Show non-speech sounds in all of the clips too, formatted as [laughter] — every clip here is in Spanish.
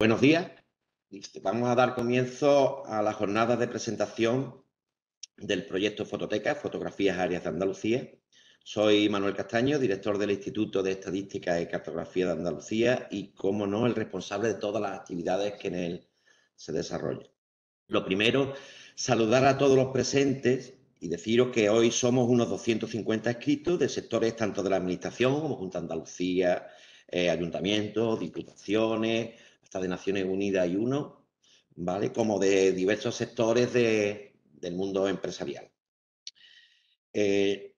Buenos días. Vamos a dar comienzo a la jornada de presentación del proyecto Fototeca, Fotografías Áreas de Andalucía. Soy Manuel Castaño, director del Instituto de Estadística y Cartografía de Andalucía y, como no, el responsable de todas las actividades que en él se desarrollan. Lo primero, saludar a todos los presentes y deciros que hoy somos unos 250 escritos de sectores tanto de la Administración como Junta Andalucía, eh, ayuntamientos, diputaciones, está de Naciones Unidas y uno, ¿vale? Como de diversos sectores del mundo empresarial. Eh,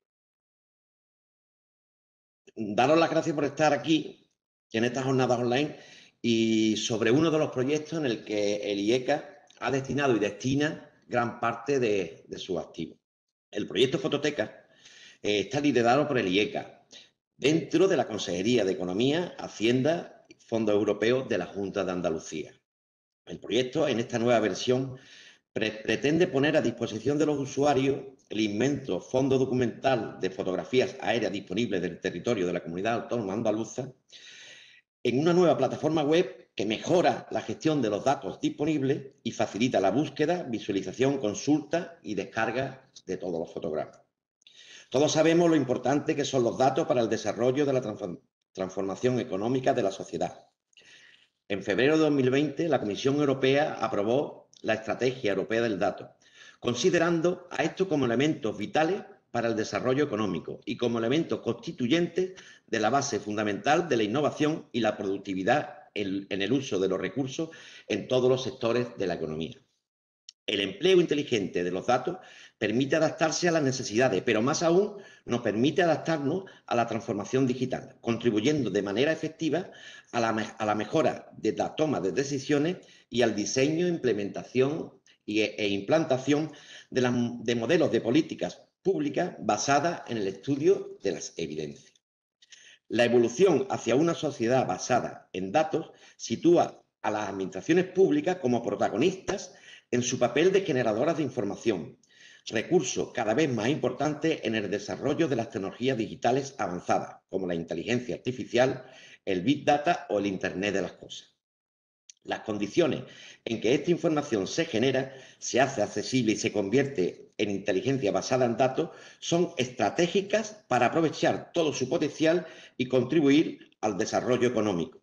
daros las gracias por estar aquí en estas jornadas online y sobre uno de los proyectos en el que el IECA ha destinado y destina gran parte de, de sus activos. El proyecto Fototeca eh, está liderado por el IECA dentro de la Consejería de Economía, Hacienda Fondo Europeo de la Junta de Andalucía. El proyecto, en esta nueva versión, pretende poner a disposición de los usuarios el inmenso fondo documental de fotografías aéreas disponibles del territorio de la comunidad autónoma andaluza en una nueva plataforma web que mejora la gestión de los datos disponibles y facilita la búsqueda, visualización, consulta y descarga de todos los fotogramas. Todos sabemos lo importante que son los datos para el desarrollo de la transformación económica de la sociedad. En febrero de 2020, la Comisión Europea aprobó la Estrategia Europea del Dato, considerando a esto como elementos vitales para el desarrollo económico y como elementos constituyentes de la base fundamental de la innovación y la productividad en el uso de los recursos en todos los sectores de la economía. El empleo inteligente de los datos permite adaptarse a las necesidades, pero más aún nos permite adaptarnos a la transformación digital, contribuyendo de manera efectiva a la, mejora de la toma de decisiones y al diseño, implementación e, implantación de, de modelos de políticas públicas basadas en el estudio de las evidencias. La evolución hacia una sociedad basada en datos sitúa a las administraciones públicas como protagonistas en su papel de generadora de información, recurso cada vez más importante en el desarrollo de las tecnologías digitales avanzadas, como la inteligencia artificial, el Big Data o el Internet de las Cosas. Las condiciones en que esta información se genera, se hace accesible y se convierte en inteligencia basada en datos son estratégicas para aprovechar todo su potencial y contribuir al desarrollo económico.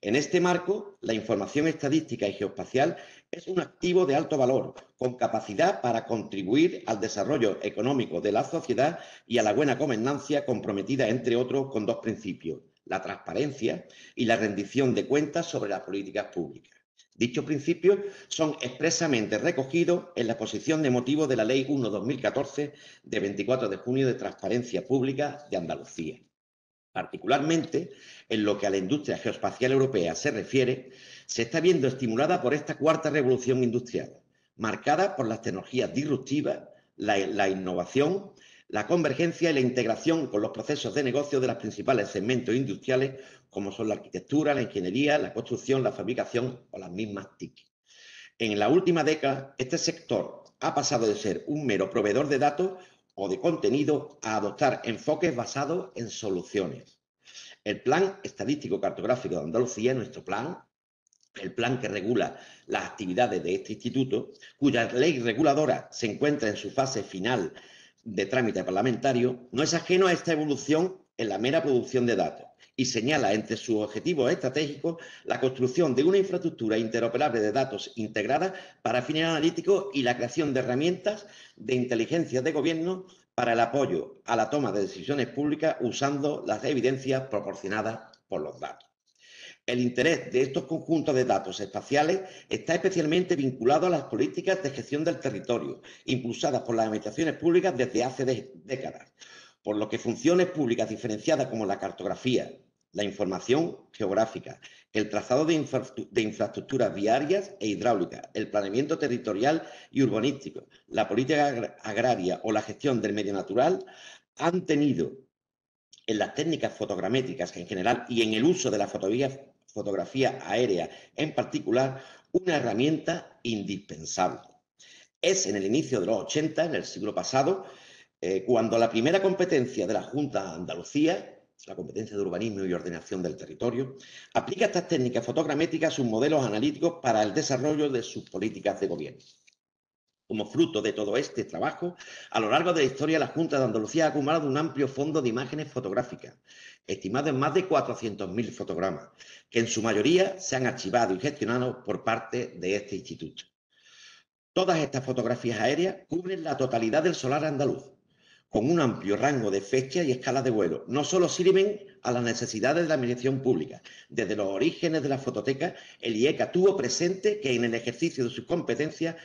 En este marco, la información estadística y geoespacial es un activo de alto valor, con capacidad para contribuir al desarrollo económico de la sociedad y a la buena gobernancia comprometida, entre otros, con dos principios, la transparencia y la rendición de cuentas sobre las políticas públicas. Dichos principios son expresamente recogidos en la exposición de motivo de la Ley 1-2014 de 24 de junio de Transparencia Pública de Andalucía. Particularmente, en lo que a la industria geoespacial europea se refiere, se está viendo estimulada por esta cuarta revolución industrial, marcada por las tecnologías disruptivas, la, innovación, la convergencia y la integración con los procesos de negocio de los principales segmentos industriales, como son la arquitectura, la ingeniería, la construcción, la fabricación o las mismas TIC. En la última década, este sector ha pasado de ser un mero proveedor de datos o de contenido a adoptar enfoques basados en soluciones. El Plan Estadístico Cartográfico de Andalucía, nuestro plan, el plan que regula las actividades de este instituto, cuya ley reguladora se encuentra en su fase final de trámite parlamentario, no es ajeno a esta evolución en la mera producción de datos y señala entre sus objetivos estratégicos la construcción de una infraestructura interoperable de datos integrada para fines analíticos y la creación de herramientas de inteligencia de gobierno para el apoyo a la toma de decisiones públicas usando las evidencias proporcionadas por los datos. El interés de estos conjuntos de datos espaciales está especialmente vinculado a las políticas de gestión del territorio, impulsadas por las administraciones públicas desde hace décadas, por lo que funciones públicas diferenciadas como la cartografía, la información geográfica, el trazado de, infraestructuras viarias e hidráulicas, el planeamiento territorial y urbanístico, la política agraria o la gestión del medio natural, han tenido en las técnicas fotogramétricas en general y en el uso de las fotovías fotografía aérea en particular, una herramienta indispensable. Es en el inicio de los 80, en el siglo pasado, eh, cuando la primera competencia de la Junta de Andalucía, la competencia de urbanismo y ordenación del territorio, aplica estas técnicas fotogramétricas a sus modelos analíticos para el desarrollo de sus políticas de gobierno. Como fruto de todo este trabajo, a lo largo de la historia la Junta de Andalucía ha acumulado un amplio fondo de imágenes fotográficas estimado en más de 400.000 fotogramas, que en su mayoría se han archivado y gestionado por parte de este instituto. Todas estas fotografías aéreas cubren la totalidad del solar andaluz, con un amplio rango de fechas y escalas de vuelo. No solo sirven a las necesidades de la administración pública. Desde los orígenes de la fototeca, el IECA tuvo presente que en el ejercicio de sus competencias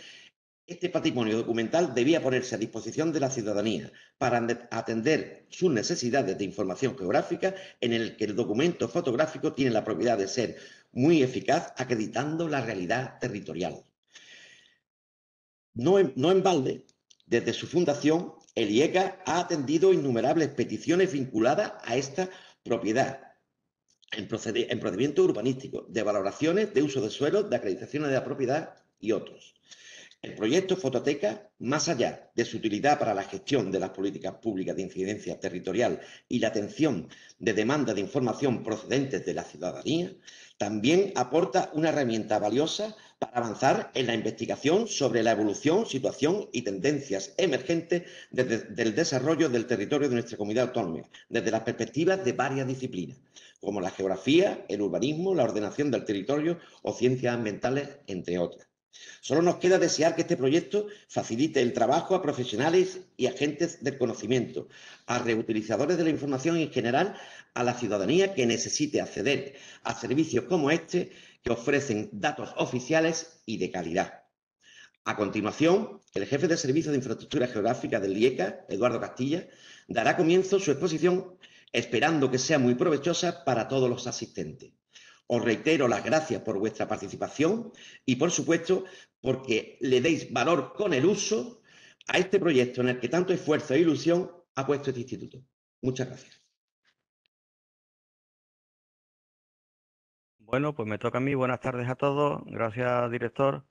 este patrimonio documental debía ponerse a disposición de la ciudadanía para atender sus necesidades de información geográfica en el que el documento fotográfico tiene la propiedad de ser muy eficaz acreditando la realidad territorial. No en, balde, desde su fundación, el IECA ha atendido innumerables peticiones vinculadas a esta propiedad en, en procedimientos urbanísticos, de valoraciones de uso de suelo, de acreditaciones de la propiedad y otros. El proyecto Fototeca, más allá de su utilidad para la gestión de las políticas públicas de incidencia territorial y la atención de demandas de información procedentes de la ciudadanía, también aporta una herramienta valiosa para avanzar en la investigación sobre la evolución, situación y tendencias emergentes del desarrollo del territorio de nuestra comunidad autónoma, desde las perspectivas de varias disciplinas, como la geografía, el urbanismo, la ordenación del territorio o ciencias ambientales, entre otras. Solo nos queda desear que este proyecto facilite el trabajo a profesionales y agentes del conocimiento, a reutilizadores de la información y en general a la ciudadanía que necesite acceder a servicios como este que ofrecen datos oficiales y de calidad. A continuación, el jefe de Servicio de Infraestructura Geográfica del IECA, Eduardo Castilla, dará comienzo su exposición esperando que sea muy provechosa para todos los asistentes. Os reitero las gracias por vuestra participación y, por supuesto, porque le deis valor con el uso a este proyecto en el que tanto esfuerzo e ilusión ha puesto este instituto. Muchas gracias. Bueno, pues me toca a mí. Buenas tardes a todos. Gracias, director.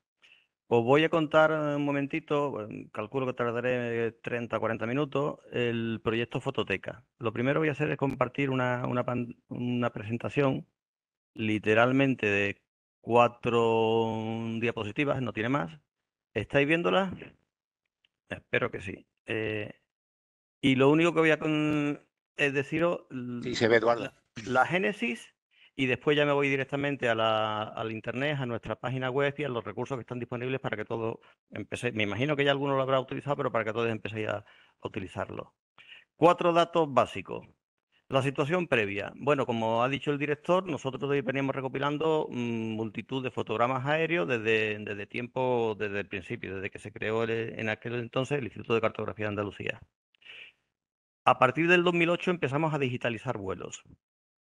Os voy a contar un momentito, calculo que tardaré 30 o 40 minutos, el proyecto Fototeca. Lo primero voy a hacer es compartir una presentación literalmente de cuatro diapositivas, no tiene más. ¿Estáis viéndola Espero que sí. Eh, y lo único que voy a con... es deciros sí, se ve, La, génesis y después ya me voy directamente a la, al internet, a nuestra página web y a los recursos que están disponibles para que todos empecéis. Me imagino que ya alguno lo habrá utilizado, pero para que todos empecéis a utilizarlo. Cuatro datos básicos. La situación previa. Bueno, como ha dicho el director, nosotros veníamos recopilando mm, multitud de fotogramas aéreos desde, tiempo, desde el principio, desde que se creó en aquel entonces el Instituto de Cartografía de Andalucía. A partir del 2008 empezamos a digitalizar vuelos,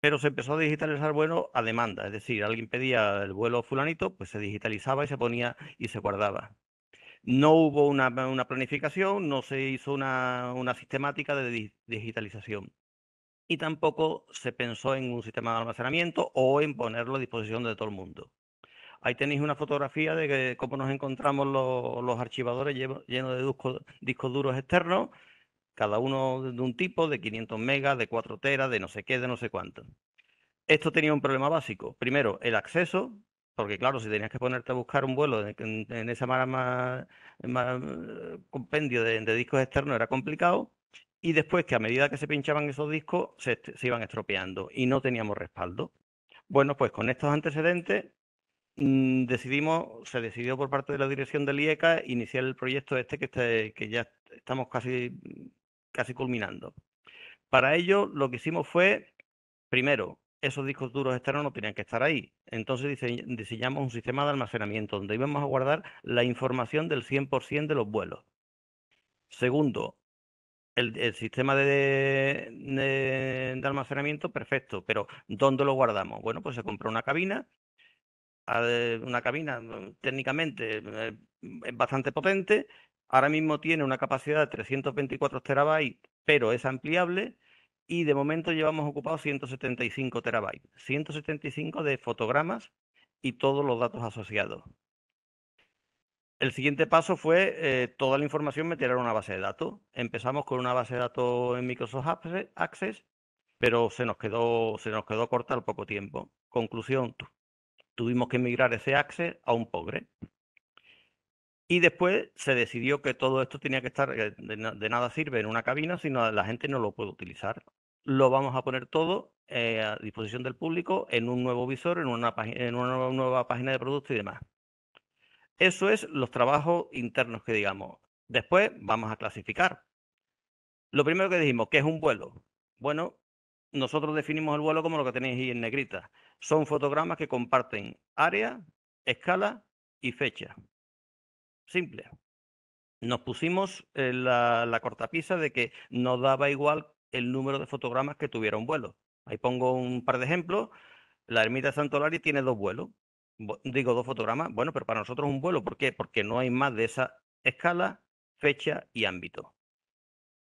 pero se empezó a digitalizar vuelos a demanda, es decir, alguien pedía el vuelo fulanito, pues se digitalizaba y se ponía y se guardaba. No hubo una, planificación, no se hizo una, una sistemática de digitalización y tampoco se pensó en un sistema de almacenamiento o en ponerlo a disposición de todo el mundo. Ahí tenéis una fotografía de cómo nos encontramos los, archivadores llenos de discos, duros externos, cada uno de un tipo, de 500 megas, de 4 teras, de no sé qué, de no sé cuánto. Esto tenía un problema básico. Primero, el acceso, porque claro, si tenías que ponerte a buscar un vuelo en, esa ese eh, compendio de discos externos era complicado y después que a medida que se pinchaban esos discos se, iban estropeando y no teníamos respaldo. Bueno, pues con estos antecedentes mm, decidimos, se decidió por parte de la dirección del IECA iniciar el proyecto este que, que ya estamos casi, casi culminando. Para ello lo que hicimos fue, primero, esos discos duros externos no tenían que estar ahí. Entonces diseñamos un sistema de almacenamiento donde íbamos a guardar la información del 100% de los vuelos. Segundo, el, sistema de, almacenamiento, perfecto, pero ¿dónde lo guardamos? Bueno, pues se compró una cabina, eh, una cabina mm, técnicamente eh, bastante potente, ahora mismo tiene una capacidad de 324 terabytes, pero es ampliable, y de momento llevamos ocupados 175 terabytes, 175 de fotogramas y todos los datos asociados. El siguiente paso fue eh, toda la información meterla en una base de datos. Empezamos con una base de datos en Microsoft Access, pero se nos quedó, se nos quedó corta al poco tiempo. Conclusión, tuvimos que migrar ese Access a un pobre. Y después se decidió que todo esto tenía que estar, eh, de, nada sirve en una cabina, sino la gente no lo puede utilizar. Lo vamos a poner todo eh, a disposición del público en un nuevo visor, en una, en una nueva página de producto y demás. Eso es los trabajos internos que digamos. Después vamos a clasificar. Lo primero que dijimos, ¿qué es un vuelo? Bueno, nosotros definimos el vuelo como lo que tenéis ahí en negrita. Son fotogramas que comparten área, escala y fecha. Simple. Nos pusimos eh, la, la cortapisa de que nos daba igual el número de fotogramas que tuviera un vuelo. Ahí pongo un par de ejemplos. La ermita de Santolari tiene dos vuelos digo dos fotogramas, bueno, pero para nosotros es un vuelo. ¿Por qué? Porque no hay más de esa escala, fecha y ámbito.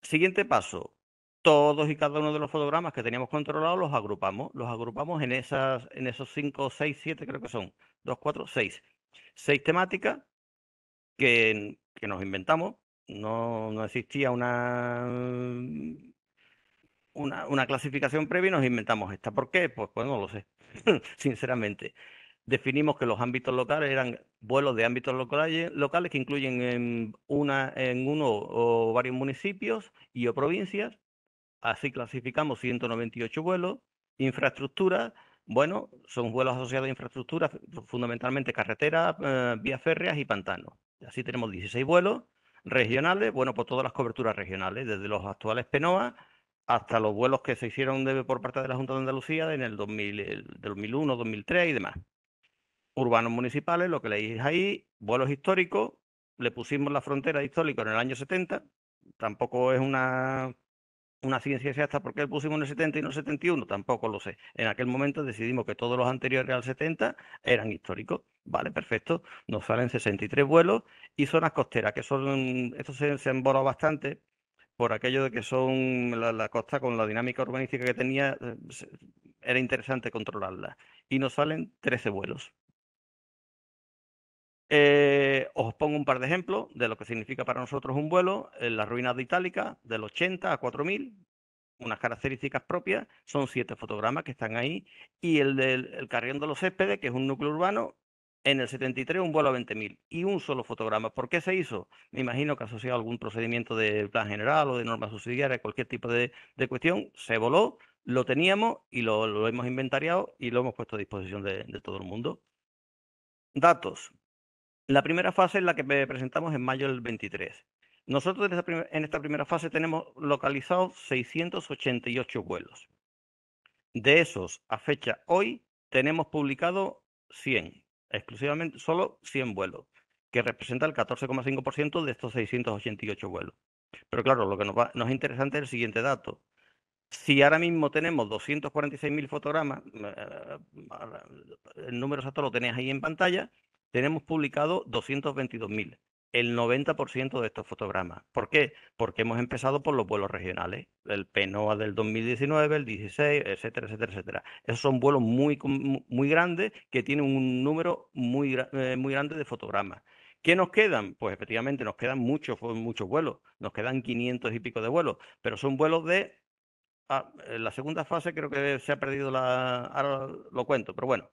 Siguiente paso, todos y cada uno de los fotogramas que teníamos controlados los agrupamos, los agrupamos en esas, en esos 5, 6, 7 creo que son, 2, 4, 6. 6 temáticas que, que, nos inventamos, no, no existía una, mm, una, una, clasificación previa y nos inventamos esta. ¿Por qué? Pues, pues no lo sé, [laughs] sinceramente definimos que los ámbitos locales eran vuelos de ámbitos locales, locales que incluyen en, una, en uno o varios municipios y o provincias. Así clasificamos 198 vuelos. Infraestructura, bueno, son vuelos asociados a infraestructura, fundamentalmente carreteras, eh, vías férreas y pantanos. Así tenemos 16 vuelos regionales, bueno, por todas las coberturas regionales, desde los actuales PENOA hasta los vuelos que se hicieron por parte de la Junta de Andalucía en el 2001, 2003 y demás urbanos municipales, lo que leéis ahí, vuelos históricos, le pusimos la frontera histórica en el año 70, tampoco es una, una ciencia exacta porque le pusimos en el 70 y no el 71, tampoco lo sé. En aquel momento decidimos que todos los anteriores al 70 eran históricos. Vale, perfecto. Nos salen 63 vuelos y zonas costeras, que son, estos se, han embola bastante por aquello de que son la, la costa con la dinámica urbanística que tenía, eh, era interesante controlarla. Y nos salen 13 vuelos. Eh, os pongo un par de ejemplos de lo que significa para nosotros un vuelo en las ruinas de Itálica, del 80 a 4000, unas características propias, son siete fotogramas que están ahí, y el del Carrión de los Céspedes, que es un núcleo urbano, en el 73 un vuelo a 20.000 y un solo fotograma. ¿Por qué se hizo? Me imagino que asociado a algún procedimiento de plan general o de norma subsidiaria, cualquier tipo de, cuestión, se voló, lo teníamos y lo, hemos inventariado y lo hemos puesto a disposición de todo el mundo. Datos. La primera fase es la que presentamos en mayo del 23. Nosotros en esta, primera fase tenemos localizados 688 vuelos. De esos, a fecha hoy, tenemos publicado 100, exclusivamente solo 100 vuelos, que representa el 14,5% de estos 688 vuelos. Pero claro, lo que nos, va, nos es interesante es el siguiente dato. Si ahora mismo tenemos 246.000 fotogramas, eh, eh, el número exacto lo tenéis ahí en pantalla, tenemos publicado 222.000, el 90% de estos fotogramas. ¿Por qué? Porque hemos empezado por los vuelos regionales, el PNOA del 2019, el 16, etcétera, etcétera, etcétera. Esos son vuelos muy, muy grandes que tienen un número muy, eh, muy grande de fotogramas. ¿Qué nos quedan? Pues efectivamente nos quedan muchos, muchos vuelos, nos quedan 500 y pico de vuelos, pero son vuelos de... Ah, la segunda fase creo que se ha perdido la... Ahora lo cuento, pero bueno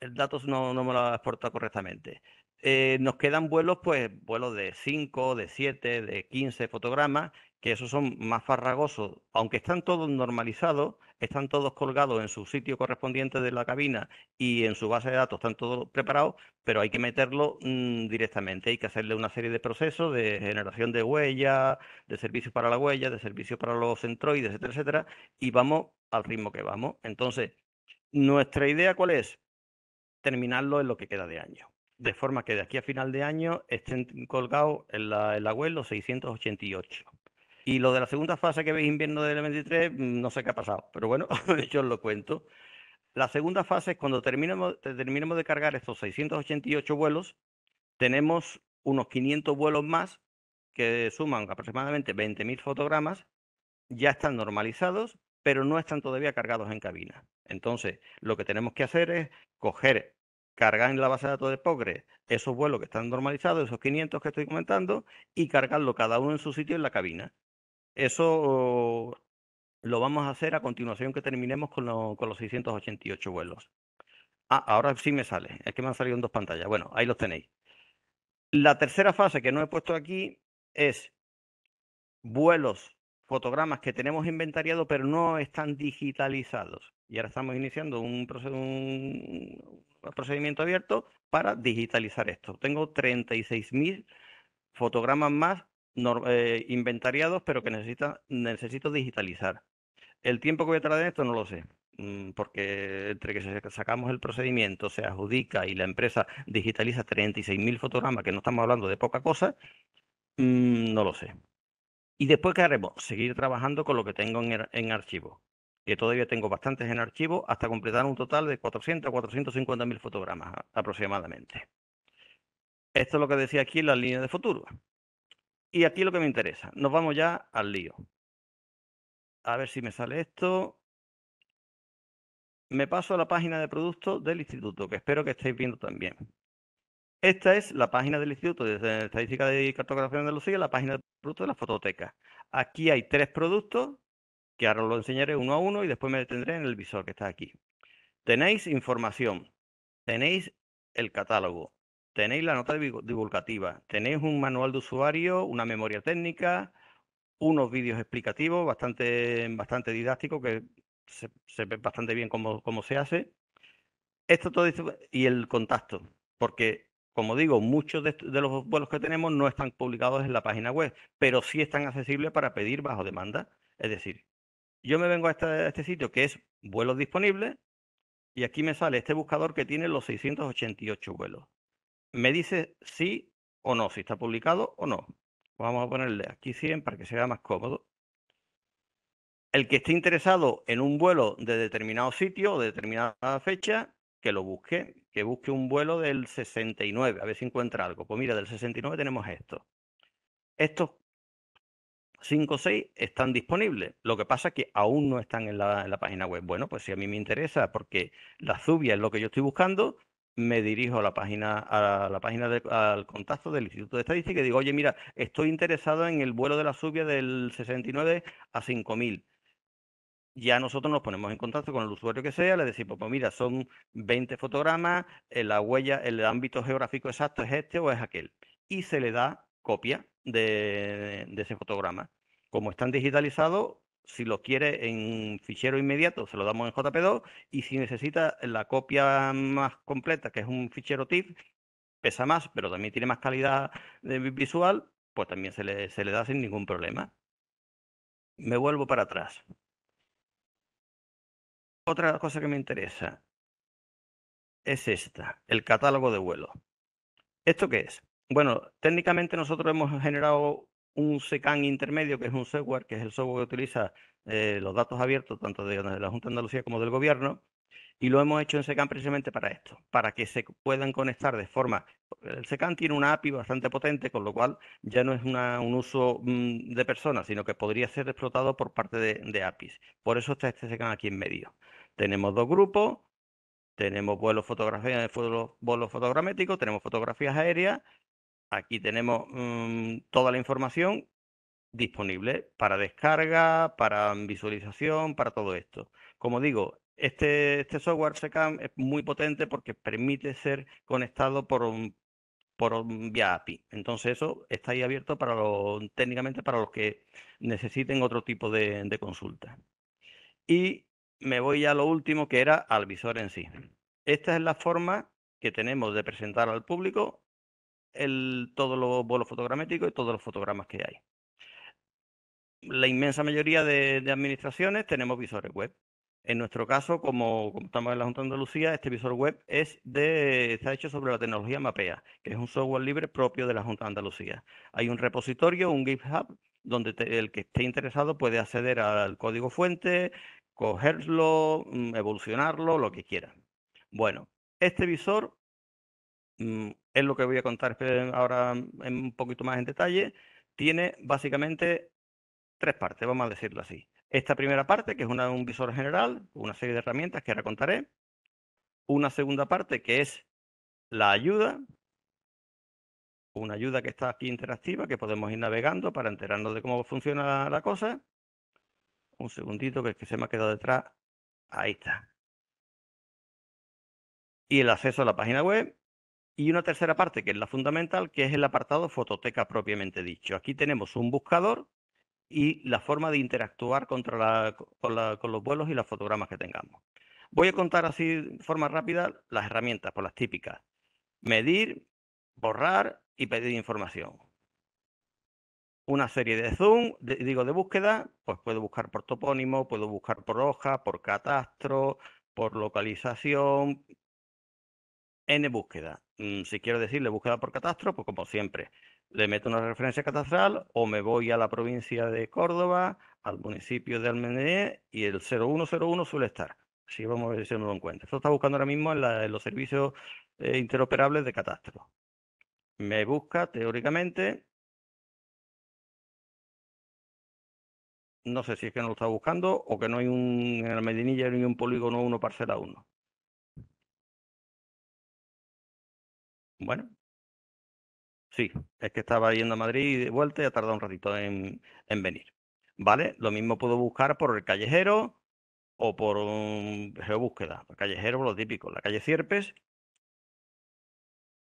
el dato no, me lo ha exportado correctamente. Eh, nos quedan vuelos, pues vuelos de 5, de 7, de 15 fotogramas, que esos son más farragosos, aunque están todos normalizados, están todos colgados en su sitio correspondiente de la cabina y en su base de datos están todos preparados, pero hay que meterlo mm, directamente, hay que hacerle una serie de procesos de generación de huella, de servicios para la huella, de servicios para los centroides, etcétera, etcétera, y vamos al ritmo que vamos. Entonces, nuestra idea cuál es? terminarlo en lo que queda de año. De ah. forma que de aquí a final de año estén colgados en la, web los 688. Y lo de la segunda fase que veis invierno del 23, mm, no sé qué ha pasado, pero bueno, yo [laughs] os lo cuento. La segunda fase es cuando terminemos, terminemos de cargar estos 688 vuelos, tenemos unos 500 vuelos más que suman aproximadamente 20.000 fotogramas, ya están normalizados, pero no están todavía cargados en cabina. Entonces, lo que tenemos que hacer es coger cargar en la base de datos de Pogre esos vuelos que están normalizados, esos 500 que estoy comentando, y cargarlo cada uno en su sitio en la cabina. Eso lo vamos a hacer a continuación que terminemos con, los 688 vuelos. Ah, ahora sí me sale. Es que me han salido en dos pantallas. Bueno, ahí los tenéis. La tercera fase que no he puesto aquí es vuelos, fotogramas que tenemos inventariado pero no están digitalizados. Y ahora estamos iniciando un proceso, procedimiento abierto para digitalizar esto. Tengo 36.000 fotogramas más eh, inventariados, pero que necesita, necesito digitalizar. El tiempo que voy a tardar en esto no lo sé, mm, porque entre que sacamos el procedimiento, se adjudica y la empresa digitaliza 36.000 fotogramas, que no estamos hablando de poca cosa, mm, no lo sé. ¿Y después qué haremos? Seguir trabajando con lo que tengo en archivo que todavía tengo bastantes en archivo, hasta completar un total de 400 a 450 mil fotogramas aproximadamente. Esto es lo que decía aquí en la línea de futuro. Y aquí lo que me interesa. Nos vamos ya al lío. A ver si me sale esto. Me paso a la página de productos del instituto, que espero que estéis viendo también. Esta es la página del instituto de estadística de cartografía de Andalucía, la página de productos de la fototeca. Aquí hay tres productos que ahora lo enseñaré uno a uno y después me detendré en el visor que está aquí. Tenéis información, tenéis el catálogo, tenéis la nota divulgativa, tenéis un manual de usuario, una memoria técnica, unos vídeos explicativos bastante, bastante didácticos que se, ve bastante bien cómo, cómo se hace. Esto todo y el contacto, porque como digo, muchos de, de, los vuelos que tenemos no están publicados en la página web, pero sí están accesibles para pedir bajo demanda. Es decir, yo me vengo a este, sitio que es vuelos disponibles y aquí me sale este buscador que tiene los 688 vuelos. Me dice sí o no, si está publicado o no. Vamos a ponerle aquí 100 para que sea más cómodo. El que esté interesado en un vuelo de determinado sitio o de determinada fecha, que lo busque, que busque un vuelo del 69, a ver si encuentra algo. Pues mira, del 69 tenemos esto. Estos 5 o 6 están disponibles. Lo que pasa es que aún no están en la, página web. Bueno, pues si a mí me interesa, porque la Zubia es lo que yo estoy buscando, me dirijo a la página, a la página al contacto del Instituto de Estadística y digo, oye, mira, estoy interesado en el vuelo de la Zubia del 69 a 5000 ya nosotros nos ponemos en contacto con el usuario que sea, le decimos, pues mira, son 20 fotogramas, eh, la huella, el ámbito geográfico exacto es este o es aquel. Y se le da copia de ese fotograma. Como están digitalizados, si lo quiere en fichero inmediato, se lo damos en JP2 y si necesita la copia más completa, que es un fichero TIFF, pesa más, pero también tiene más calidad visual, pues también se le, da sin ningún problema. Me vuelvo para atrás. Otra cosa que me interesa es esta, el catálogo de vuelo. ¿Esto qué es? Bueno, técnicamente nosotros hemos generado un SECAN intermedio, que es un software, que es el software que utiliza eh, los datos abiertos tanto de, la Junta de Andalucía como del Gobierno, y lo hemos hecho en SECAN precisamente para esto, para que se puedan conectar de forma... El SECAN tiene una API bastante potente, con lo cual ya no es un uso mm, de personas, sino que podría ser explotado por parte de, APIs. Por eso está este SECAN aquí en medio. Tenemos dos grupos, tenemos vuelos, fotografías, vuelos, vuelos tenemos fotografías aéreas Aquí tenemos mm, toda la información disponible para descarga, para visualización, para todo esto. Como digo, este, este software SECAM es muy potente porque permite ser conectado por un, vía API. Entonces eso está ahí abierto para técnicamente para los que necesiten otro tipo de, de consulta. Y me voy ya a lo último que era al visor en sí. Esta es la forma que tenemos de presentar al público todos los bolos fotogramétricos y todos los fotogramas que hay. La inmensa mayoría de, administraciones tenemos visores web. En nuestro caso, como, estamos en la Junta de Andalucía, este visor web es de, está hecho sobre la tecnología Mapea, que es un software libre propio de la Junta de Andalucía. Hay un repositorio, un GitHub, donde el que esté interesado puede acceder al código fuente, cogerlo, mm, evolucionarlo, lo que quiera. Bueno, este visor Mm, es lo que voy a contar ahora en un poquito más en detalle, tiene básicamente tres partes, vamos a decirlo así. Esta primera parte, que es un visor general, una serie de herramientas que ahora contaré. Una segunda parte, que es la ayuda, una ayuda que está aquí interactiva, que podemos ir navegando para enterarnos de cómo funciona la, la cosa. Un segundito, que, es que se me ha quedado detrás. Ahí está. Y el acceso a la página web, y una tercera parte que es la fundamental, que es el apartado fototeca propiamente dicho. Aquí tenemos un buscador y la forma de interactuar con, los vuelos y las fotogramas que tengamos. Voy a contar así de forma rápida las herramientas, por las típicas. Medir, borrar y pedir información. Una serie de zoom, digo de búsqueda, pues puedo buscar por topónimo, puedo buscar por hoja, por catastro, por localización, N búsqueda. Mm, si quiero decirle búsqueda por catastro, pues como siempre, le meto una referencia catastral o me voy a la provincia de Córdoba, al municipio de Almené y el 0101 suele estar. Así vamos a ver si no lo encuentro. Esto está buscando ahora mismo en, los servicios eh, interoperables de catastro. Me busca teóricamente. No sé si es que no lo está buscando o que no hay un en el Medinilla hay un polígono 1 parcela 1. Bueno, sí, es que estaba yendo a Madrid y de vuelta y ha tardado un ratito en, venir. ¿Vale? Lo mismo puedo buscar por el callejero o por un geobúsqueda. El callejero, lo típico, la calle Cierpes.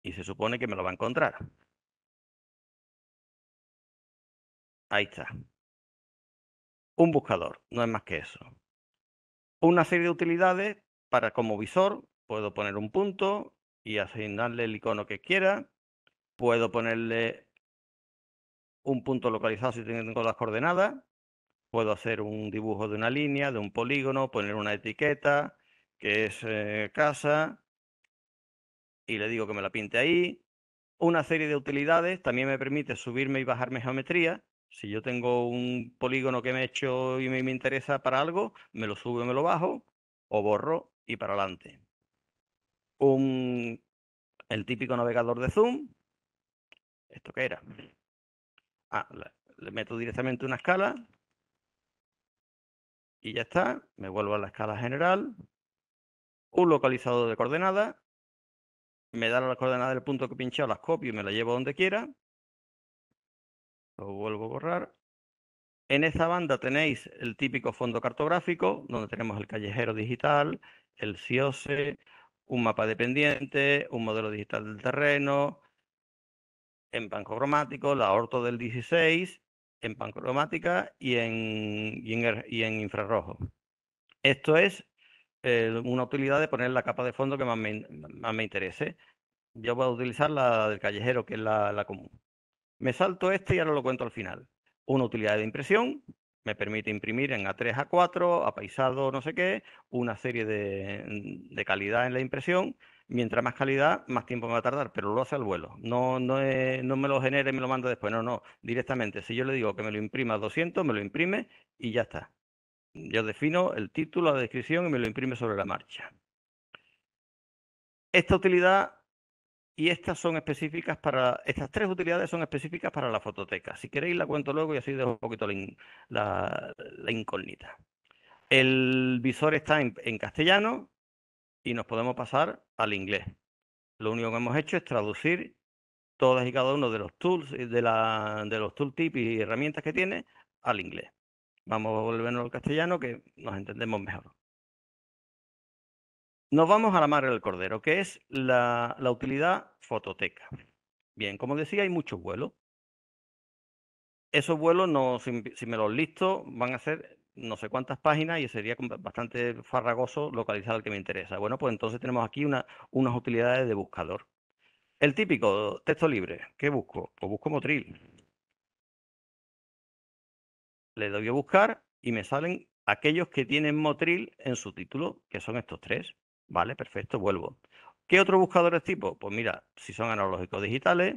Y se supone que me lo va a encontrar. Ahí está. Un buscador, no es más que eso. Una serie de utilidades para como visor, puedo poner un punto, y asignarle el icono que quiera. Puedo ponerle un punto localizado si tengo las coordenadas. Puedo hacer un dibujo de una línea, de un polígono, poner una etiqueta que es eh, casa y le digo que me la pinte ahí. Una serie de utilidades también me permite subirme y bajar mi geometría. Si yo tengo un polígono que me he hecho y me, interesa para algo, me lo subo y me lo bajo o borro y para adelante un, el típico navegador de Zoom. ¿Esto qué era? Ah, le meto directamente una escala y ya está. Me vuelvo a la escala general, un localizador de coordenadas, me da las coordenadas del punto que pinché la las copio y me la llevo donde quiera. Lo vuelvo a borrar. En esta banda tenéis el típico fondo cartográfico, donde tenemos el callejero digital, el CIOSE, un mapa de un modelo digital del terreno, en banco cromático, la orto del 16, en pan cromática y en, y en, er, infrarrojo. Esto es eh, una utilidad de poner la capa de fondo que más me, interese. Yo voy a utilizar la del callejero, que es la, la común. Me salto este y ahora lo cuento al final. Una utilidad de impresión, me permite imprimir en A3, A4, apaisado, no sé qué, una serie mm, de, calidad en la impresión. Mientras más calidad, más tiempo me va a tardar, pero lo hace al vuelo. No, no, no me lo genere y me lo manda después. No, no, directamente. Si yo le digo que me lo imprima a 200, me lo imprime y ya está. Yo defino el título, la descripción y me lo imprime sobre la marcha. Esta utilidad y estas son específicas para, estas tres utilidades son específicas para la fototeca. Si queréis la cuento luego y así dejo un poquito la, incógnita. El visor está en, castellano y nos podemos pasar al inglés. Lo único que hemos hecho es traducir todas y cada uno de los tools, eh, de, de los tooltips y herramientas que tiene al inglés. Vamos a volvernos al castellano que nos entendemos mejor. Nos vamos a la madre del cordero, que es la, utilidad fototeca. Bien, como decía, hay muchos vuelos. Esos vuelos, si, me los listo, van a ser no sé cuántas páginas y sería bastante farragoso localizar el que me interesa. Bueno, pues entonces tenemos aquí unas utilidades de buscador. El típico texto libre, ¿qué busco? Pues busco motril. Le doy a buscar y me salen aquellos que tienen motril en su título, que son estos tres. Vale, perfecto, vuelvo. ¿Qué otros buscadores tipo? Pues mira, si son analógicos digitales,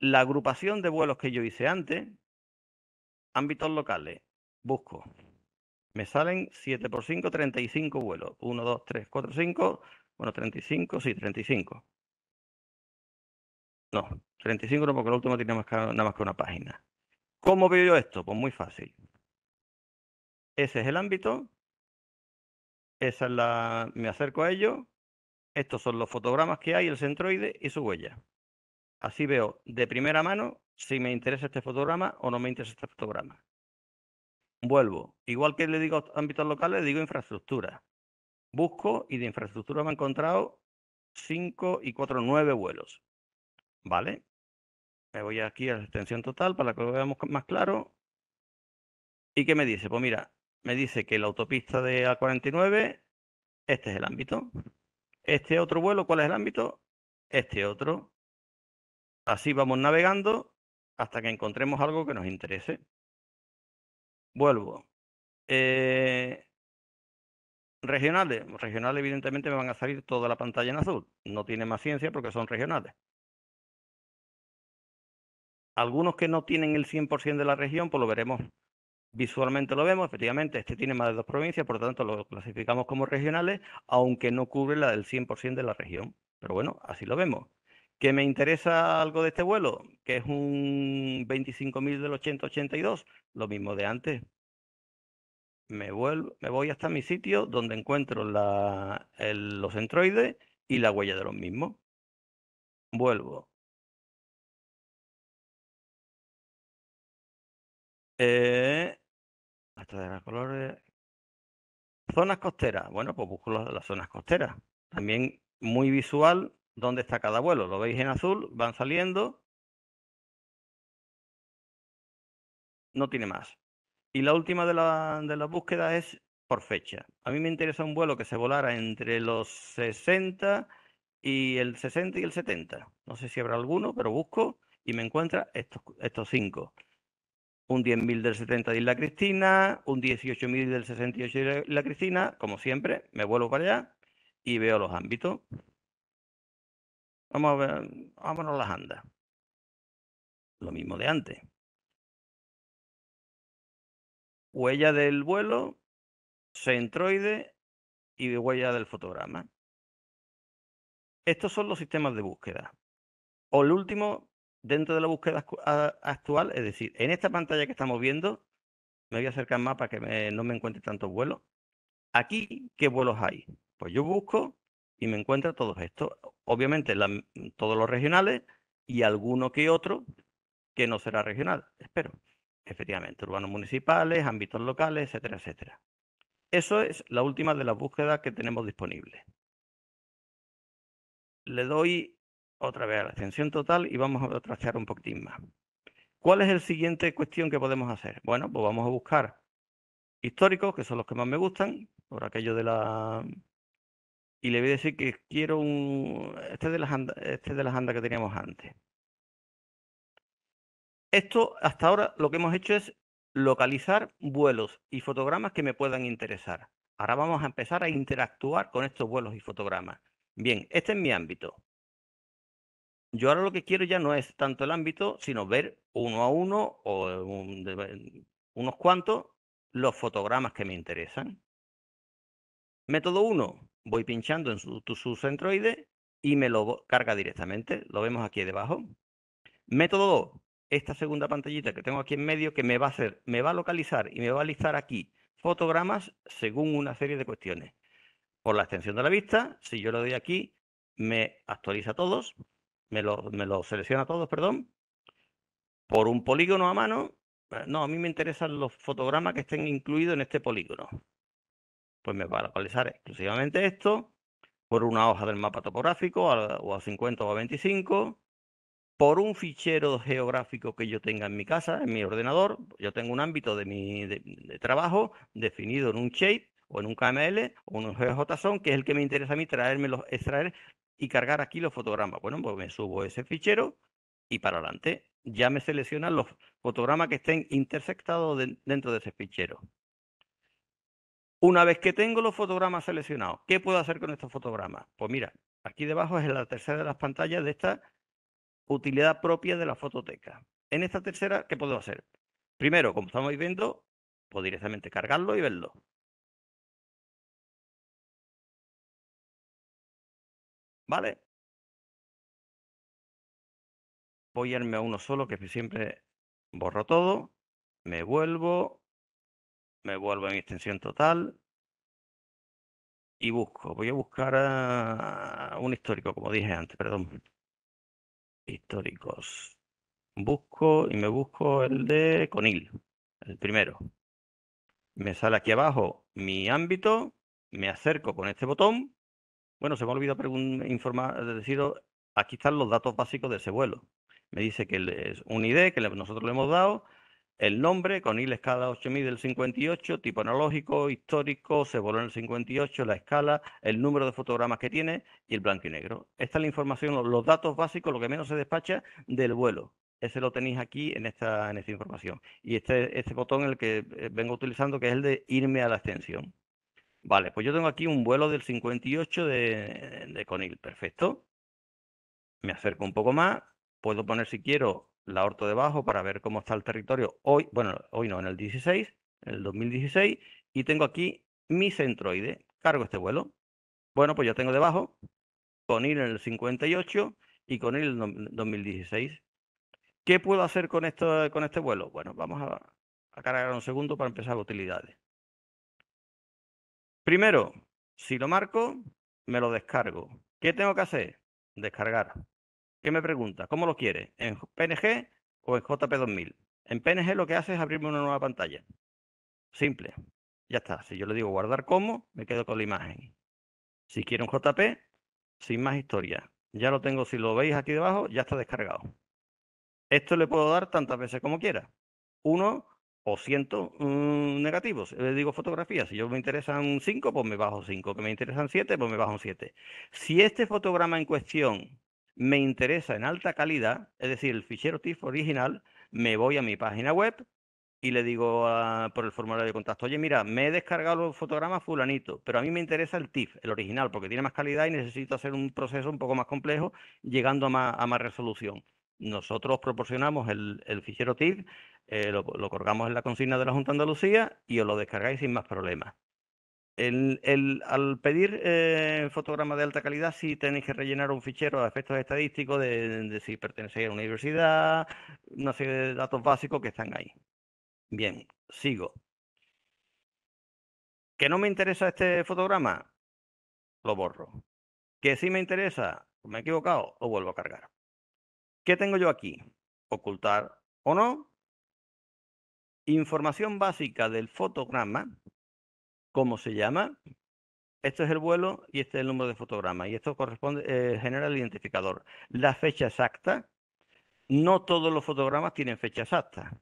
la agrupación de vuelos que yo hice antes, ámbitos locales, busco. Me salen 7 por 5, 35 vuelos. 1, 2, 3, 4, 5. Bueno, 35, sí, 35. No, 35 no, porque el último tiene nada más que una página. ¿Cómo veo yo esto? Pues muy fácil. Ese es el ámbito esa es la. Me acerco a ello Estos son los fotogramas que hay, el centroide y su huella. Así veo de primera mano si me interesa este fotograma o no me interesa este fotograma. Vuelvo. Igual que le digo ámbitos locales, le digo infraestructura. Busco y de infraestructura me he encontrado 5 y 4, 9 vuelos. ¿Vale? Me voy aquí a la extensión total para que lo veamos más claro. ¿Y qué me dice? Pues mira, me dice que la autopista de A49, este es el ámbito. Este otro vuelo, ¿cuál es el ámbito? Este otro. Así vamos navegando hasta que encontremos algo que nos interese. Vuelvo. Eh, regionales. Regionales, evidentemente, me van a salir toda la pantalla en azul. No tiene más ciencia porque son regionales. Algunos que no tienen el 100% de la región, pues lo veremos Visualmente lo vemos, efectivamente, este tiene más de dos provincias, por lo tanto lo clasificamos como regionales, aunque no cubre la del 100% de la región. Pero bueno, así lo vemos. ¿Qué me interesa algo de este vuelo? Que es un 25.000 del 882, lo mismo de antes. Me, vuelvo, me voy hasta mi sitio donde encuentro la, los centroides y la huella de los mismos. Vuelvo. Eh, hasta de colores. Zonas costeras. Bueno, pues busco las, zonas costeras. También muy visual dónde está cada vuelo. Lo veis en azul, van saliendo. No tiene más. Y la última de las de búsquedas es por fecha. A mí me interesa un vuelo que se volara entre los 60 y el 60 y el 70. No sé si habrá alguno, pero busco y me encuentra estos, estos cinco un 10.000 del 70 de la Cristina, un 18.000 del 68 de la Cristina, como siempre, me vuelvo para allá y veo los ámbitos. Vamos a ver, vámonos las andas. Lo mismo de antes. Huella del vuelo, centroide y huella del fotograma. Estos son los sistemas de búsqueda. O el último dentro de la búsqueda actual, es decir, en esta pantalla que estamos viendo, me voy a acercar más para que no me encuentre tantos vuelos. Aquí, ¿qué vuelos hay? Pues yo busco y me encuentro todos estos. Obviamente, todos los regionales y alguno que otro que no será regional, espero. Efectivamente, urbanos municipales, ámbitos locales, etcétera, etcétera. Eso es la última de las búsquedas que tenemos disponibles. Le doy otra vez a la extensión total y vamos a trastear un poquitín más. ¿Cuál es la siguiente cuestión que podemos hacer? Bueno, pues vamos a buscar históricos, que son los que más me gustan, por aquello de la... Y le voy a decir que quiero un... Este de las este de las andas que teníamos antes. Esto hasta ahora lo que hemos hecho es localizar vuelos y fotogramas que me puedan interesar. Ahora vamos a empezar a interactuar con estos vuelos y fotogramas. Bien, este es mi ámbito. Yo ahora lo que quiero ya no es tanto el ámbito, sino ver uno a uno o unos cuantos los fotogramas que me interesan. Método 1, voy pinchando en su, centroide y me lo carga directamente. Lo vemos aquí debajo. Método 2, esta segunda pantallita que tengo aquí en medio que me va a hacer, me va a localizar y me va a listar aquí fotogramas según una serie de cuestiones. Por la extensión de la vista, si yo lo doy aquí, me actualiza todos me lo, me selecciona a todos, perdón, por un polígono a mano. Eh, no, a mí me interesan los fotogramas que estén incluidos en este polígono. Pues me va a localizar exclusivamente esto por una hoja del mapa topográfico o a 50 o a 25 por un fichero geográfico que yo tenga en mi casa, en mi ordenador. Yo tengo un ámbito de mi de, trabajo definido en un shape o en un KML o en un GJSON, que es el que me interesa a mí traerme los, extraer y cargar aquí los fotogramas. Bueno, pues me subo ese fichero y para adelante ya me seleccionan los fotogramas que estén intersectados dentro de ese fichero. Una vez que tengo los fotogramas seleccionados, ¿qué puedo hacer con estos fotogramas? Pues mira, aquí debajo es la tercera de las pantallas de esta utilidad propia de la fototeca. En esta tercera, ¿qué puedo hacer? Primero, como estamos viendo, puedo directamente cargarlo y verlo. ¿Vale? Voy a irme a uno solo que siempre borro todo. Me vuelvo. Me vuelvo en extensión total. Y busco. Voy a buscar a un histórico, como dije antes, perdón. Históricos. Busco y me busco el de Conil, el primero. Me sale aquí abajo mi ámbito. Me acerco con este botón bueno, se me ha olvidado informar, deciros, aquí están los datos básicos de ese vuelo. Me dice que es un ID que nosotros le hemos dado, el nombre con IL escala 8000 del 58, tipo analógico, histórico, se voló en el 58, la escala, el número de fotogramas que tiene y el blanco y negro. Esta es la información, los datos básicos, lo que menos se despacha del vuelo. Ese lo tenéis aquí en esta, en esta información. Y este, este botón el que eh, vengo utilizando, que es el de irme a la extensión. Vale, pues yo tengo aquí un vuelo del 58 de, Conil, perfecto. Me acerco un poco más, puedo poner si quiero la orto debajo para ver cómo está el territorio hoy, bueno, hoy no, en el 16, en el 2016, y tengo aquí mi centroide. Cargo este vuelo. Bueno, pues yo tengo debajo Conil en el 58 y Conil en el 2016. ¿Qué puedo hacer con, esto, con este vuelo? Bueno, vamos a, a cargar un segundo para empezar utilidades. Primero, si lo marco, me lo descargo. ¿Qué tengo que hacer? Descargar. ¿Qué me pregunta? ¿Cómo lo quiere? ¿En PNG o en JP2000? En PNG lo que hace es abrirme una nueva pantalla. Simple. Ya está. Si yo le digo guardar como, me quedo con la imagen. Si quiero un JP, sin más historia. Ya lo tengo, si lo veis aquí debajo, ya está descargado. Esto le puedo dar tantas veces como quiera. Uno, o 100 mm, negativos. Le digo fotografías. Si yo me interesan 5, pues me bajo 5. Que me interesan 7, pues me bajo 7. Si este fotograma en cuestión me interesa en alta calidad, es decir, el fichero TIFF original, me voy a mi página web y le digo por el formulario de contacto, oye, mira, me he descargado los fotogramas fulanito, pero a mí me interesa el tif el original, porque tiene más calidad y necesito hacer un proceso un poco más complejo, llegando a a más resolución. Nosotros proporcionamos el, fichero TIF, eh, lo, colgamos en la consigna de la Junta de Andalucía y os lo descargáis sin más problemas. al pedir eh, fotogramas de alta calidad, sí tenéis que rellenar un fichero de efectos estadísticos de, si pertenecéis a una universidad, una serie de datos básicos que están ahí. Bien, sigo. ¿Que no me interesa este fotograma? Lo borro. ¿Que sí me interesa? Pues me he equivocado, lo vuelvo a cargar. ¿Qué tengo yo aquí? Ocultar o no. Información básica del fotograma. ¿Cómo se llama? Este es el vuelo y este es el número de fotograma. Y esto corresponde, eh, genera el identificador. La fecha exacta. No todos los fotogramas tienen fecha exacta.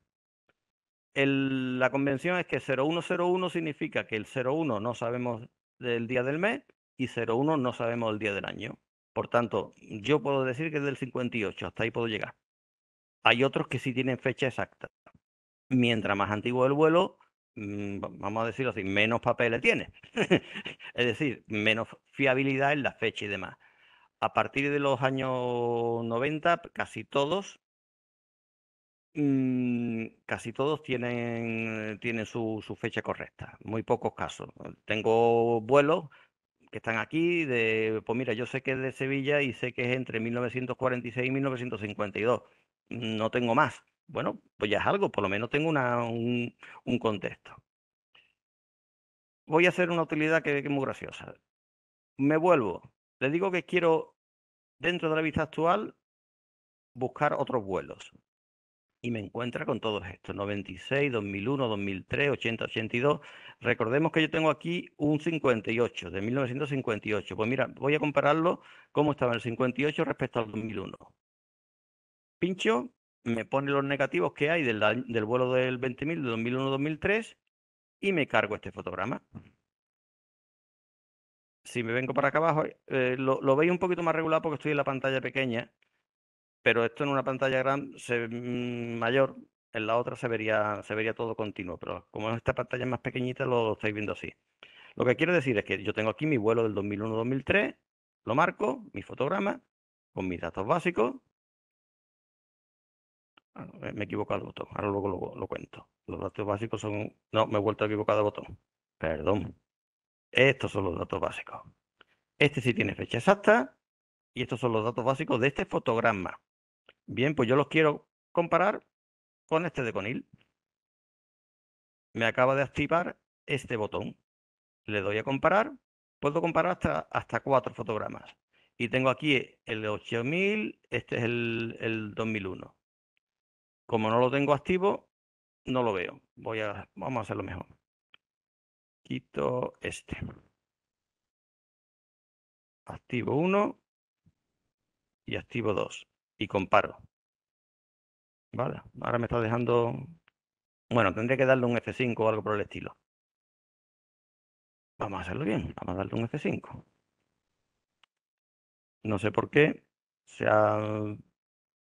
la convención es que 0101 significa que el 01 no sabemos del día del mes y 01 no sabemos el día del año. Por tanto, yo puedo decir que es del 58, hasta ahí puedo llegar. Hay otros que sí tienen fecha exacta. Mientras más antiguo el vuelo, mm, vamos a decirlo así, menos papeles tiene. [laughs] es decir, menos fiabilidad en la fecha y demás. A partir de los años 90, casi todos, mm, casi todos tienen, tienen su, su fecha correcta. Muy pocos casos. Tengo vuelos que están aquí, de, pues mira, yo sé que es de Sevilla y sé que es entre 1946 y 1952, no tengo más. Bueno, pues ya es algo, por lo menos tengo una, un, contexto. Voy a hacer una utilidad que, que es muy graciosa. Me vuelvo, le digo que quiero, dentro de la vista actual, buscar otros vuelos y me encuentra con todos estos, 96, 2001, 2003, 80, 82. Recordemos que yo tengo aquí un 58 de 1958. Pues mira, voy a compararlo cómo estaba el 58 respecto al 2001. Pincho, me pone los negativos que hay del, del vuelo del 20.000 de 2001-2003 y me cargo este fotograma. Si me vengo para acá abajo, eh, lo, lo veis un poquito más regular porque estoy en la pantalla pequeña pero esto en una pantalla gran, mm, mayor, en la otra se vería, se vería todo continuo, pero como en esta pantalla es más pequeñita, lo estáis viendo así. Lo que quiero decir es que yo tengo aquí mi vuelo del 2001-2003, lo marco, mi fotograma, con mis datos básicos. Ah, eh, me he equivocado el botón, ahora luego lo, cuento. Los datos básicos son... No, me he vuelto a equivocar el botón. Perdón. Estos son los datos básicos. Este sí tiene fecha exacta y estos son los datos básicos de este fotograma. Bien, pues yo los quiero comparar con este de Conil. Me acaba de activar este botón. Le doy a comparar. Puedo comparar hasta, hasta cuatro fotogramas. Y tengo aquí el de 8000, este es el, 2001. Como no lo tengo activo, no lo veo. Voy a, vamos a hacerlo mejor. Quito este. Activo 1 y activo 2 y comparo. Vale, ahora me está dejando... Bueno, tendré que darle un F5 o algo por el estilo. Vamos a hacerlo bien, vamos a darle un F5. No sé por qué se ha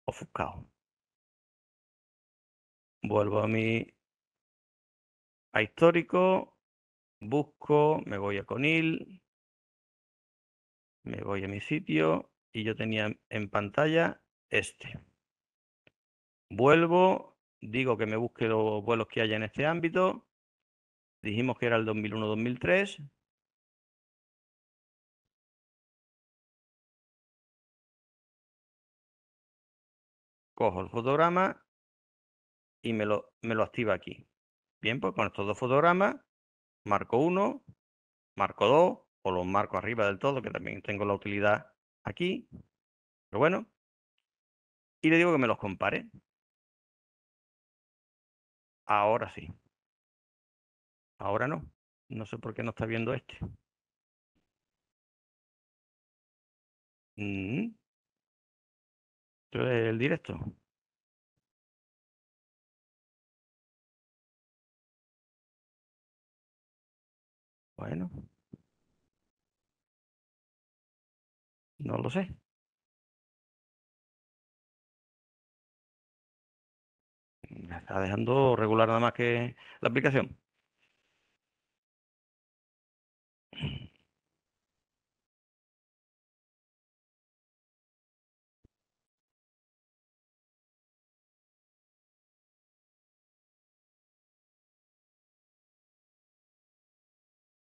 ofuscado. Vuelvo a mi... A histórico, busco, me voy a Conil, me voy a mi sitio y yo tenía en pantalla este. Vuelvo, digo que me busque los vuelos que haya en este ámbito. Dijimos que era el 2001-2003. Cojo el fotograma y me lo, me lo activa aquí. Bien, pues con estos dos fotogramas, marco uno, marco dos, o los marco arriba del todo, que también tengo la utilidad aquí. Pero bueno, y le digo que me los compare. Ahora sí. Ahora no. No sé por qué no está viendo este. Mm. esto es el directo. Bueno. No lo sé. me está dejando regular nada más que la aplicación.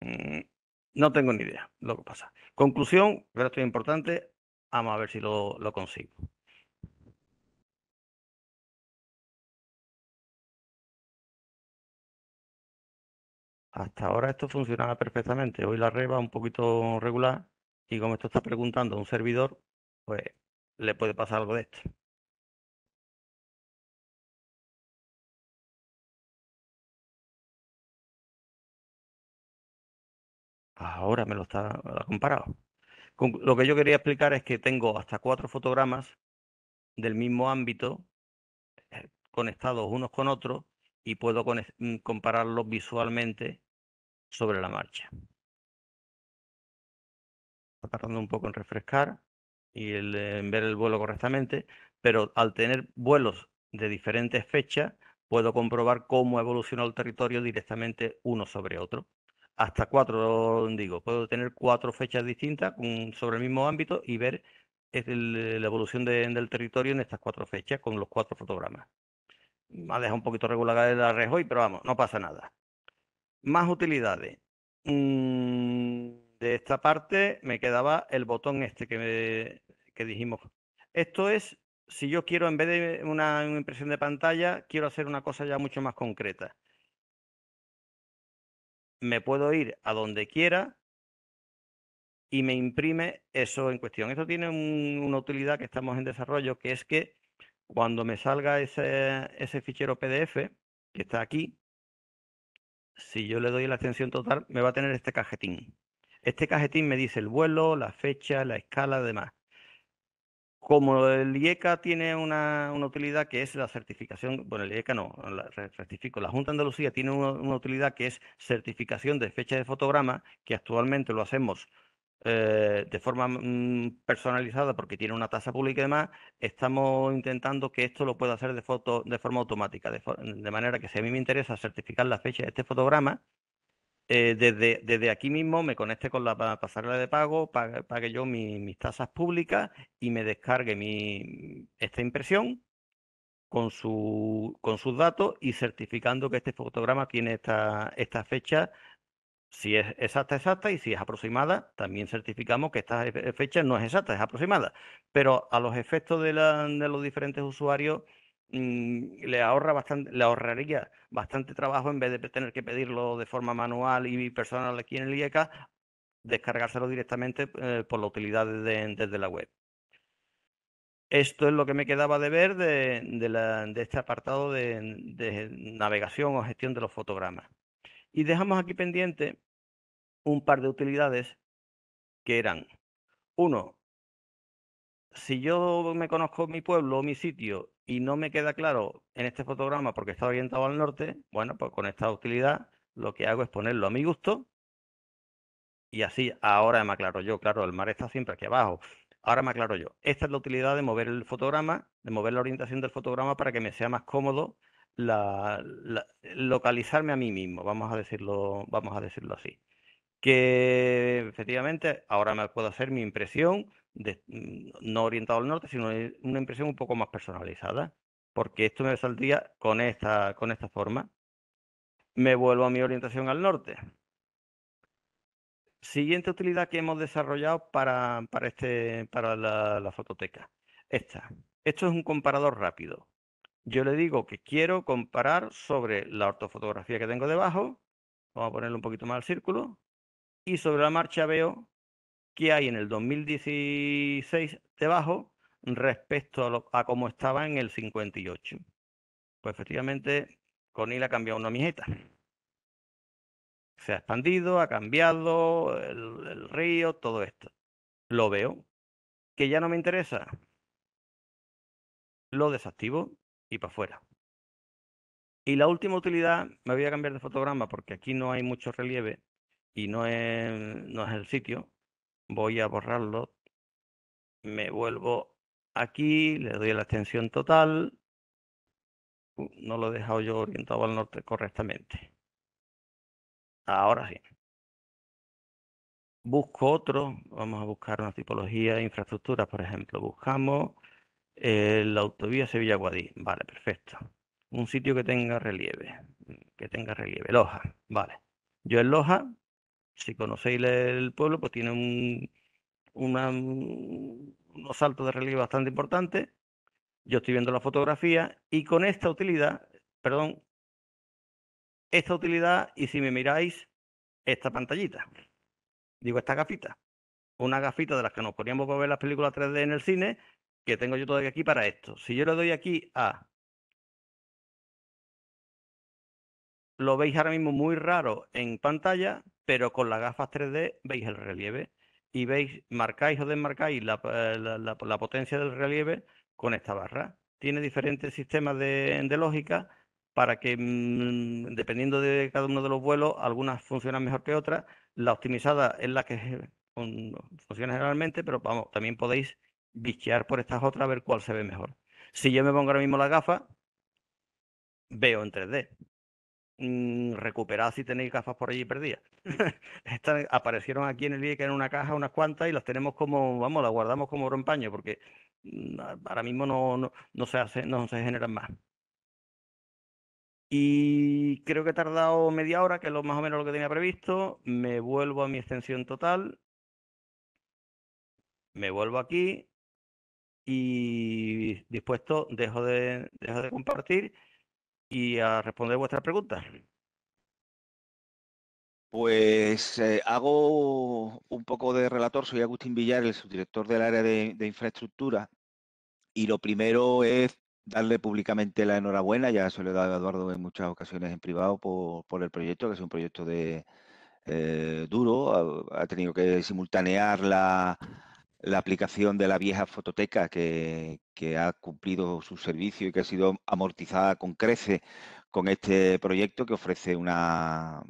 Mm, no tengo ni idea lo que pasa. Conclusión, pero esto es importante, vamos a ver si lo, lo consigo. Hasta ahora esto funcionaba perfectamente. Hoy la red un poquito regular y como esto está preguntando a un servidor, pues le puede pasar algo de esto. Ahora me lo está comparado. lo que yo quería explicar es que tengo hasta cuatro fotogramas del mismo ámbito eh, conectados unos con otros y puedo mm, compararlo visualmente sobre la marcha. Tardando un poco en refrescar y eh, en ver el vuelo correctamente, pero al tener vuelos de diferentes fechas, puedo comprobar cómo ha el territorio directamente uno sobre otro. Hasta cuatro, digo, puedo tener cuatro fechas distintas sobre el mismo ámbito y ver eh, la evolución del territorio en estas cuatro fechas con los cuatro fotogramas. Mm, ha dejado un poquito regular la hoy, pero vamos, no pasa nada. Más utilidades. Mm, de esta parte me quedaba el botón este que, que dijimos. Esto es, si yo quiero, en vez de una, impresión de pantalla, quiero hacer una cosa ya mucho más concreta. Me puedo ir a donde quiera, y me imprime eso en cuestión. Esto tiene una utilidad que estamos en desarrollo, que es que cuando me salga ese, fichero PDF, que está aquí, si yo le doy la extensión total, me va a tener este cajetín. Este cajetín me dice el vuelo, la fecha, la escala, demás. Como el IECA tiene una, utilidad que es la certificación, bueno, el IECA no, la, certifico, la Junta de Andalucía tiene una utilidad que es certificación de fecha de fotograma, que actualmente lo hacemos eh, de forma mm, personalizada porque tiene una tasa pública y demás, estamos intentando que esto lo pueda hacer de, foto, de forma automática, de, manera que si a mí me interesa certificar la fecha de este fotograma, eh, desde, desde, aquí mismo me conecte con la pasarela de pago, pague, yo mis tasas públicas y me descargue esta impresión con, su, con sus datos y certificando que este fotograma tiene esta, esta fecha si es exacta, exacta, y si es aproximada, también certificamos que esta fecha no es exacta, es aproximada. Pero a los efectos de, los diferentes usuarios mm, le, ahorra bastante, ahorraría bastante trabajo en vez de tener que pedirlo de forma manual y personal aquí en el IECA, descargárselo directamente eh, por la utilidad desde, la web. Esto es lo que me quedaba de ver de, este apartado de, navegación o gestión de los fotogramas. Y dejamos aquí pendiente un par de utilidades que eran, uno, si yo me conozco mi pueblo, o mi sitio, y no me queda claro en este fotograma porque está orientado al norte, bueno, pues con esta utilidad lo que hago es ponerlo a mi gusto y así ahora me aclaro yo. Claro, el mar está siempre aquí abajo. Ahora me aclaro yo. Esta es la utilidad de mover el fotograma, de mover la orientación del fotograma para que me sea más cómodo la, localizarme a mí mismo, vamos a decirlo, vamos a decirlo así. Que efectivamente ahora me puedo hacer mi impresión, de, mm, no orientado al norte, sino e, una impresión un poco más personalizada, porque esto me saldría con esta, con esta forma. Me vuelvo a mi orientación al norte. Siguiente utilidad que hemos desarrollado para, para, este, para la, la fototeca. Esta. Esto es un comparador rápido yo le digo que quiero comparar sobre la ortofotografía que tengo debajo, vamos a ponerle un poquito más al círculo, y sobre la marcha veo qué hay en el 2016 debajo respecto a, cómo estaba en el 58. Pues efectivamente, con Conil ha cambiado una mijeta. Se ha expandido, ha cambiado el río, todo esto. Lo veo. Que ya no me interesa. Lo desactivo para afuera. Y la última utilidad, me voy a cambiar de fotograma porque aquí no hay mucho relieve y no es, no es el sitio. Voy a borrarlo. Me vuelvo aquí, le doy la extensión total. Uh, no lo he dejado yo orientado al norte correctamente. Ahora sí. Busco otro. Vamos a buscar una tipología de infraestructura, por ejemplo. Buscamos eh, la autovía Sevilla-Guadí, vale, perfecto. Un sitio que tenga relieve, que tenga relieve, Loja, vale. Yo en Loja, si conocéis el pueblo, pues tiene un, unos saltos de relieve bastante importantes. Yo estoy viendo la fotografía y con esta utilidad, perdón, esta utilidad y si me miráis esta pantallita, digo esta gafita, una gafita de las que nos poníamos para ver las películas 3D en el cine, que tengo yo todo aquí para esto. Si yo le doy aquí a... Lo veis ahora mismo muy raro en pantalla, pero con las gafas 3D veis el relieve y veis, marcáis o desmarcáis eh, la, potencia del relieve con esta barra. Tiene diferentes sistemas de, lógica para que, mm, dependiendo de cada uno de los vuelos, algunas funcionan mejor que otras. La optimizada es la que mm, funciona generalmente, pero vamos, también podéis bichear por estas otras a ver cuál se ve mejor. Si yo me pongo ahora mismo la gafa, veo en 3D. Mm, recuperad si tenéis gafas por allí perdidas. [laughs] aparecieron aquí en el que en una caja unas cuantas y las tenemos como, vamos, las guardamos como rompaño porque mm, ahora mismo no, no, se hace, no se generan más. Y creo que he tardado media hora, que es lo más o menos lo que tenía previsto. Me vuelvo a mi extensión total. Me vuelvo aquí y dispuesto, dejo de, de compartir y a responder vuestras preguntas. Pues eh, hago un poco de relator, soy Agustín Villar, el subdirector del área de, infraestructura, y lo primero es darle públicamente la enhorabuena, ya se lo he dado a Eduardo en muchas ocasiones en privado por, por el proyecto, que es un proyecto de eh, duro, ha, tenido que simultanear la, la aplicación de la vieja fototeca que, ha cumplido su servicio y que ha sido amortizada con crece con este proyecto que ofrece una,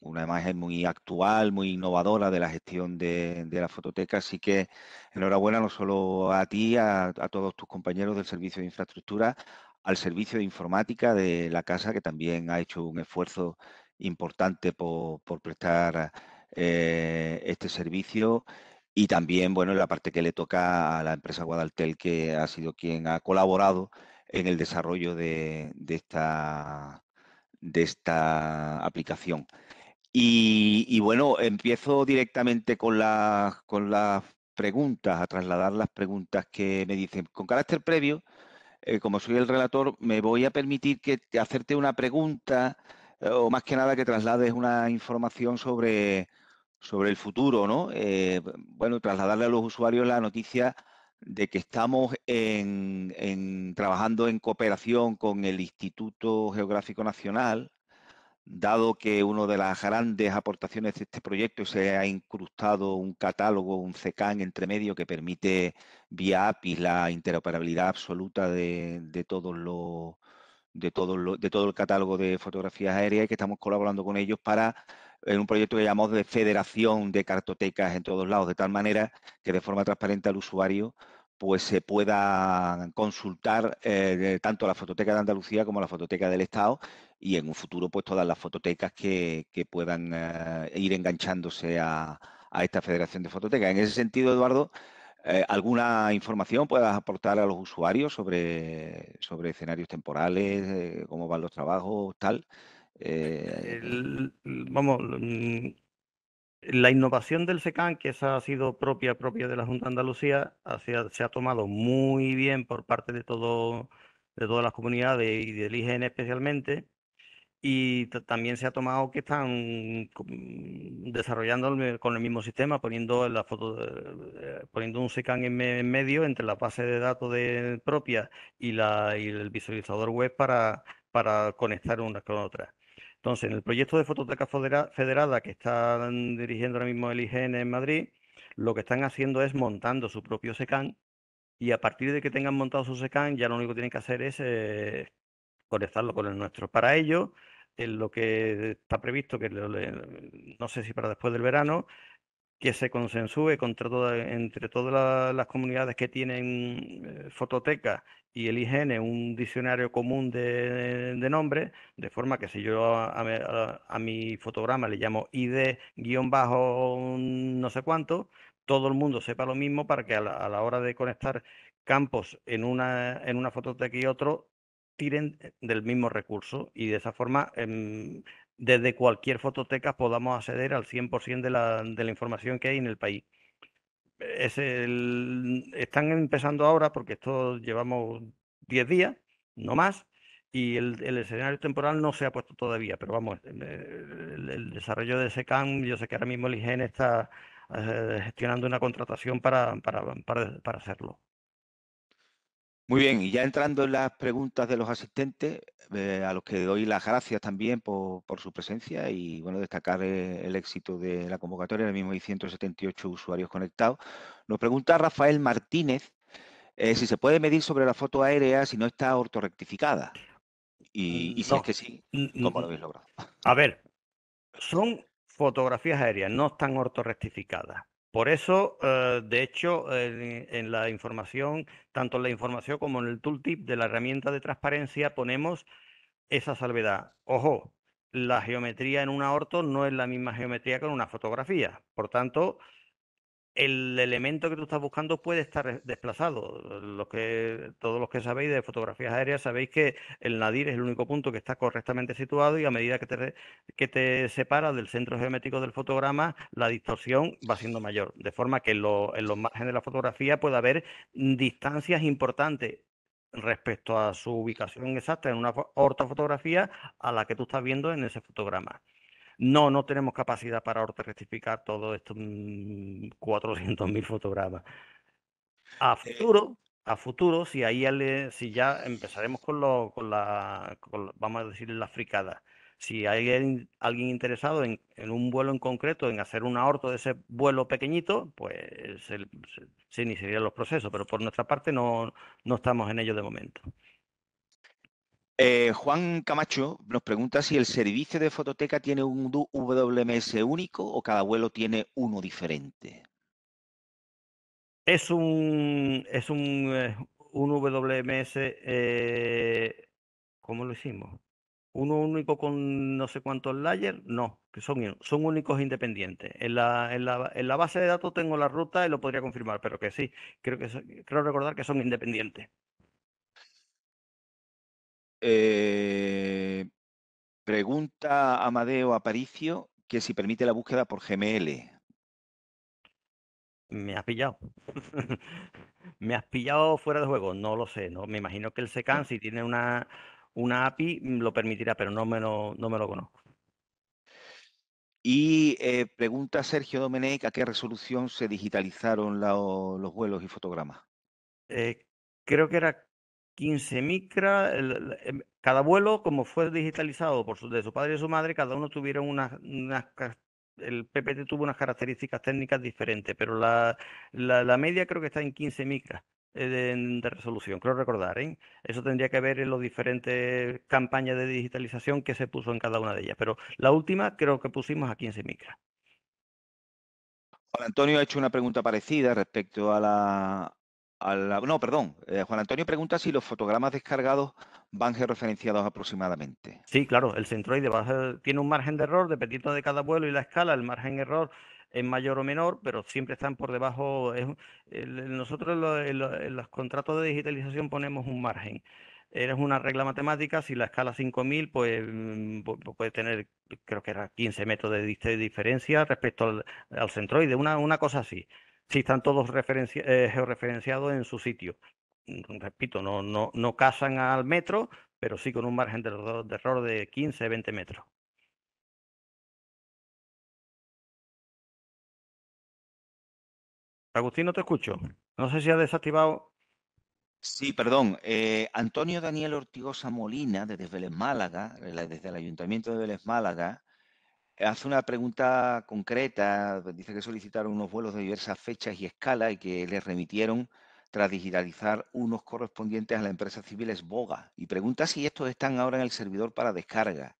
una imagen muy actual, muy innovadora de la gestión de, la fototeca. Así que enhorabuena no solo a ti, a, todos tus compañeros del Servicio de Infraestructura, al Servicio de Informática de la Casa, que también ha hecho un esfuerzo importante por, prestar eh, este servicio y también, bueno, la parte que le toca a la empresa Guadaltel, que ha sido quien ha colaborado en el desarrollo de, esta, de aplicación. Y, bueno, empiezo directamente con, con las preguntas, a trasladar las preguntas que me dicen. Con carácter previo, eh, como soy el relator, me voy a permitir que hacerte una pregunta eh, o más que nada que traslades una información sobre sobre el futuro, ¿no? Eh, bueno, trasladarle a los usuarios la noticia de que estamos en, trabajando en cooperación con el Instituto Geográfico Nacional, dado que una de las grandes aportaciones de este proyecto se ha incrustado un catálogo, un CECAN entre medio que permite vía API la interoperabilidad absoluta de, todos los de todo, de todo el catálogo de fotografías aéreas y que estamos colaborando con ellos para en un proyecto que llamamos de federación de cartotecas en todos lados, de tal manera que de forma transparente al usuario pues se pueda consultar eh, tanto la fototeca de Andalucía como la fototeca del Estado y en un futuro pues todas las fototecas que, puedan eh, ir enganchándose a, a, esta federación de fototecas. En ese sentido, Eduardo, eh, ¿alguna información puedas aportar a los usuarios sobre, sobre escenarios temporales, cómo van los trabajos, tal? Eh, vamos, mm, la innovación del SECAN, que esa ha sido propia, propia de la Junta de Andalucía, se ha tomado muy bien por parte de, todo, de todas las comunidades y del IGN especialmente. Y también se ha tomado que están desarrollando con el mismo sistema, poniendo, la foto, eh, poniendo un SECAN en, medio entre la base de datos propia y, la, y el visualizador web para, para conectar una con otra. Entonces, en el proyecto de Fototeca Federada que están dirigiendo ahora mismo el IGN en Madrid, lo que están haciendo es montando su propio SECAN y a partir de que tengan montado su SECAN, ya lo único que tienen que hacer es eh, conectarlo con el nuestro. Para ello, en lo que está previsto, que no sé si para después del verano, que se consensúe contra toda, entre todas las comunidades que tienen eh, fototeca y el IGN un diccionario común de, nombre, de forma que si yo a, mi fotograma le llamo ID guión bajo no sé cuánto, todo el mundo sepa lo mismo para que a la, hora de conectar campos en una, en una fototeca y otro tiren del mismo recurso y de esa forma em, desde cualquier fototeca podamos acceder al 100% de la, de la información que hay en el país. están empezando ahora, porque esto llevamos 10 días, no más, y el, escenario temporal no se ha puesto todavía, pero vamos, eh, el, desarrollo de ese cam, yo sé que ahora mismo el IGN está eh, gestionando una contratación para, para hacerlo. Muy bien, y ya entrando en las preguntas de los asistentes, eh, a los que doy las gracias también por, su presencia y bueno, destacar eh, el, éxito de la convocatoria, el mismo hay 178 usuarios conectados. Nos pregunta Rafael Martínez eh, si se puede medir sobre la foto aérea si no está ortorectificada. Y, y si es que sí, ¿cómo lo habéis logrado? A ver, son fotografías aéreas, no están ortorectificadas. Por eso, eh, de hecho, en, en, la información, tanto en la información como en el tooltip de la herramienta de transparencia, ponemos esa salvedad. Ojo, la geometría en un aorto no es la misma geometría que en una fotografía. Por tanto, el elemento que tú estás buscando puede estar desplazado. todos los que sabéis de fotografías aéreas sabéis que el nadir es el único punto que está correctamente situado y a medida que te, separa del centro geométrico del fotograma, la distorsión va siendo mayor. De forma que en, los márgenes de la fotografía puede haber distancias importantes respecto a su ubicación exacta en una ortofotografía a la que tú estás viendo en ese fotograma. No, no tenemos capacidad para rectificar todos estos mm, 400.000 fotogramas. A eh, futuro, a futuro, si ahí si ya empezaremos con, lo, con, la, vamos a decir, la fricada. Si hay alguien interesado en, en, un vuelo en concreto, en hacer un ahorro de ese vuelo pequeñito, pues se, iniciarían los procesos, pero por nuestra parte no estamos en ello de momento. Eh, Juan Camacho nos pregunta si el servicio de fototeca tiene un WMS único o cada vuelo tiene uno diferente. Es un, es un, eh, un WMS, eh, ¿cómo lo hicimos? ¿Uno único con no sé cuántos layers? No, que son, son únicos independientes. En la, en, la, en la base de datos tengo la ruta y lo podría confirmar, pero que sí, creo, que, creo recordar que son independientes. Eh, pregunta Amadeo Aparicio que si permite la búsqueda por GML Me has pillado. [laughs] me has pillado fuera de juego. No lo sé. No, me imagino que el SECAN, si tiene una, una API, mm, lo permitirá, pero no me lo, no me lo conozco. Y eh, pregunta Sergio Domenech a qué resolución se digitalizaron los vuelos y fotogramas. Eh, creo que era 15 micra em, cada vuelo, como fue digitalizado por su, de su padre y su madre, cada uno tuvieron unas, el PPT tuvo unas características técnicas diferentes, pero la, la, media creo que está en 15 micras eh, de, resolución, creo recordar. ¿eh? Eso tendría que ver en las diferentes campañas de digitalización que se puso en cada una de ellas, pero la última creo que pusimos a 15 micras. Antonio ha hecho una pregunta parecida respecto a la, no, perdón. Eh, Juan Antonio pregunta si los fotogramas descargados van georreferenciados aproximadamente. Sí, claro. El centroide tiene un margen de error dependiendo de cada vuelo y la escala. El margen de error es mayor o menor, pero siempre están por debajo. nosotros en los, contratos de digitalización ponemos un margen. Eres una regla matemática, si la escala 5000, pues mm, puede tener, creo que era 15 metros de, diferencia respecto al, centroide, una, una cosa así si están todos referenci eh, georreferenciados en su sitio. Mm, repito, no, no, no casan al metro, pero sí con un margen de, error de 15, 20 metros. Agustín, no te escucho. No sé si ha desactivado. Sí, perdón. Eh, Antonio Daniel Ortigosa Molina, desde Vélez Málaga, desde el Ayuntamiento de Vélez Málaga, Hace una pregunta concreta, pues, dice que solicitaron unos vuelos de diversas fechas y escalas y que les remitieron tras digitalizar unos correspondientes a la empresa civil es Boga. Y pregunta si estos están ahora en el servidor para descarga.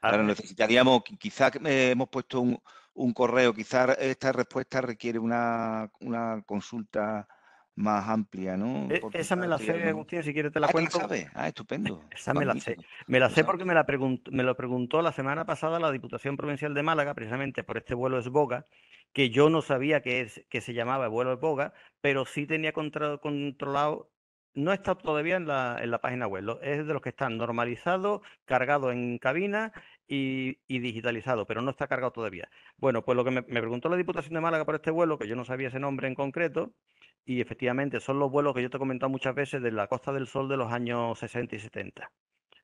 Ahora necesitaríamos, quizás hemos puesto un, correo, quizás esta respuesta requiere una consulta más amplia, ¿no? E, esa me la sé, Agustín, si quieres te la ah, cuento. Ah, estupendo. [laughs] Esa me la sé. Me la sé porque me, la preguntó, me lo preguntó la semana pasada la Diputación Provincial de Málaga, precisamente por este vuelo Esboga, que yo no sabía que, es, que se llamaba vuelo Esboga, pero sí tenía controlado no está todavía en la, página web. Es de los que están normalizados, cargados en cabina y, digitalizado, pero no está cargado todavía. Bueno, pues lo que me, preguntó la Diputación de Málaga por este vuelo, que yo no sabía ese nombre en concreto, y efectivamente son los vuelos que yo te he comentado muchas veces de la Costa del Sol de los años 60 y 70.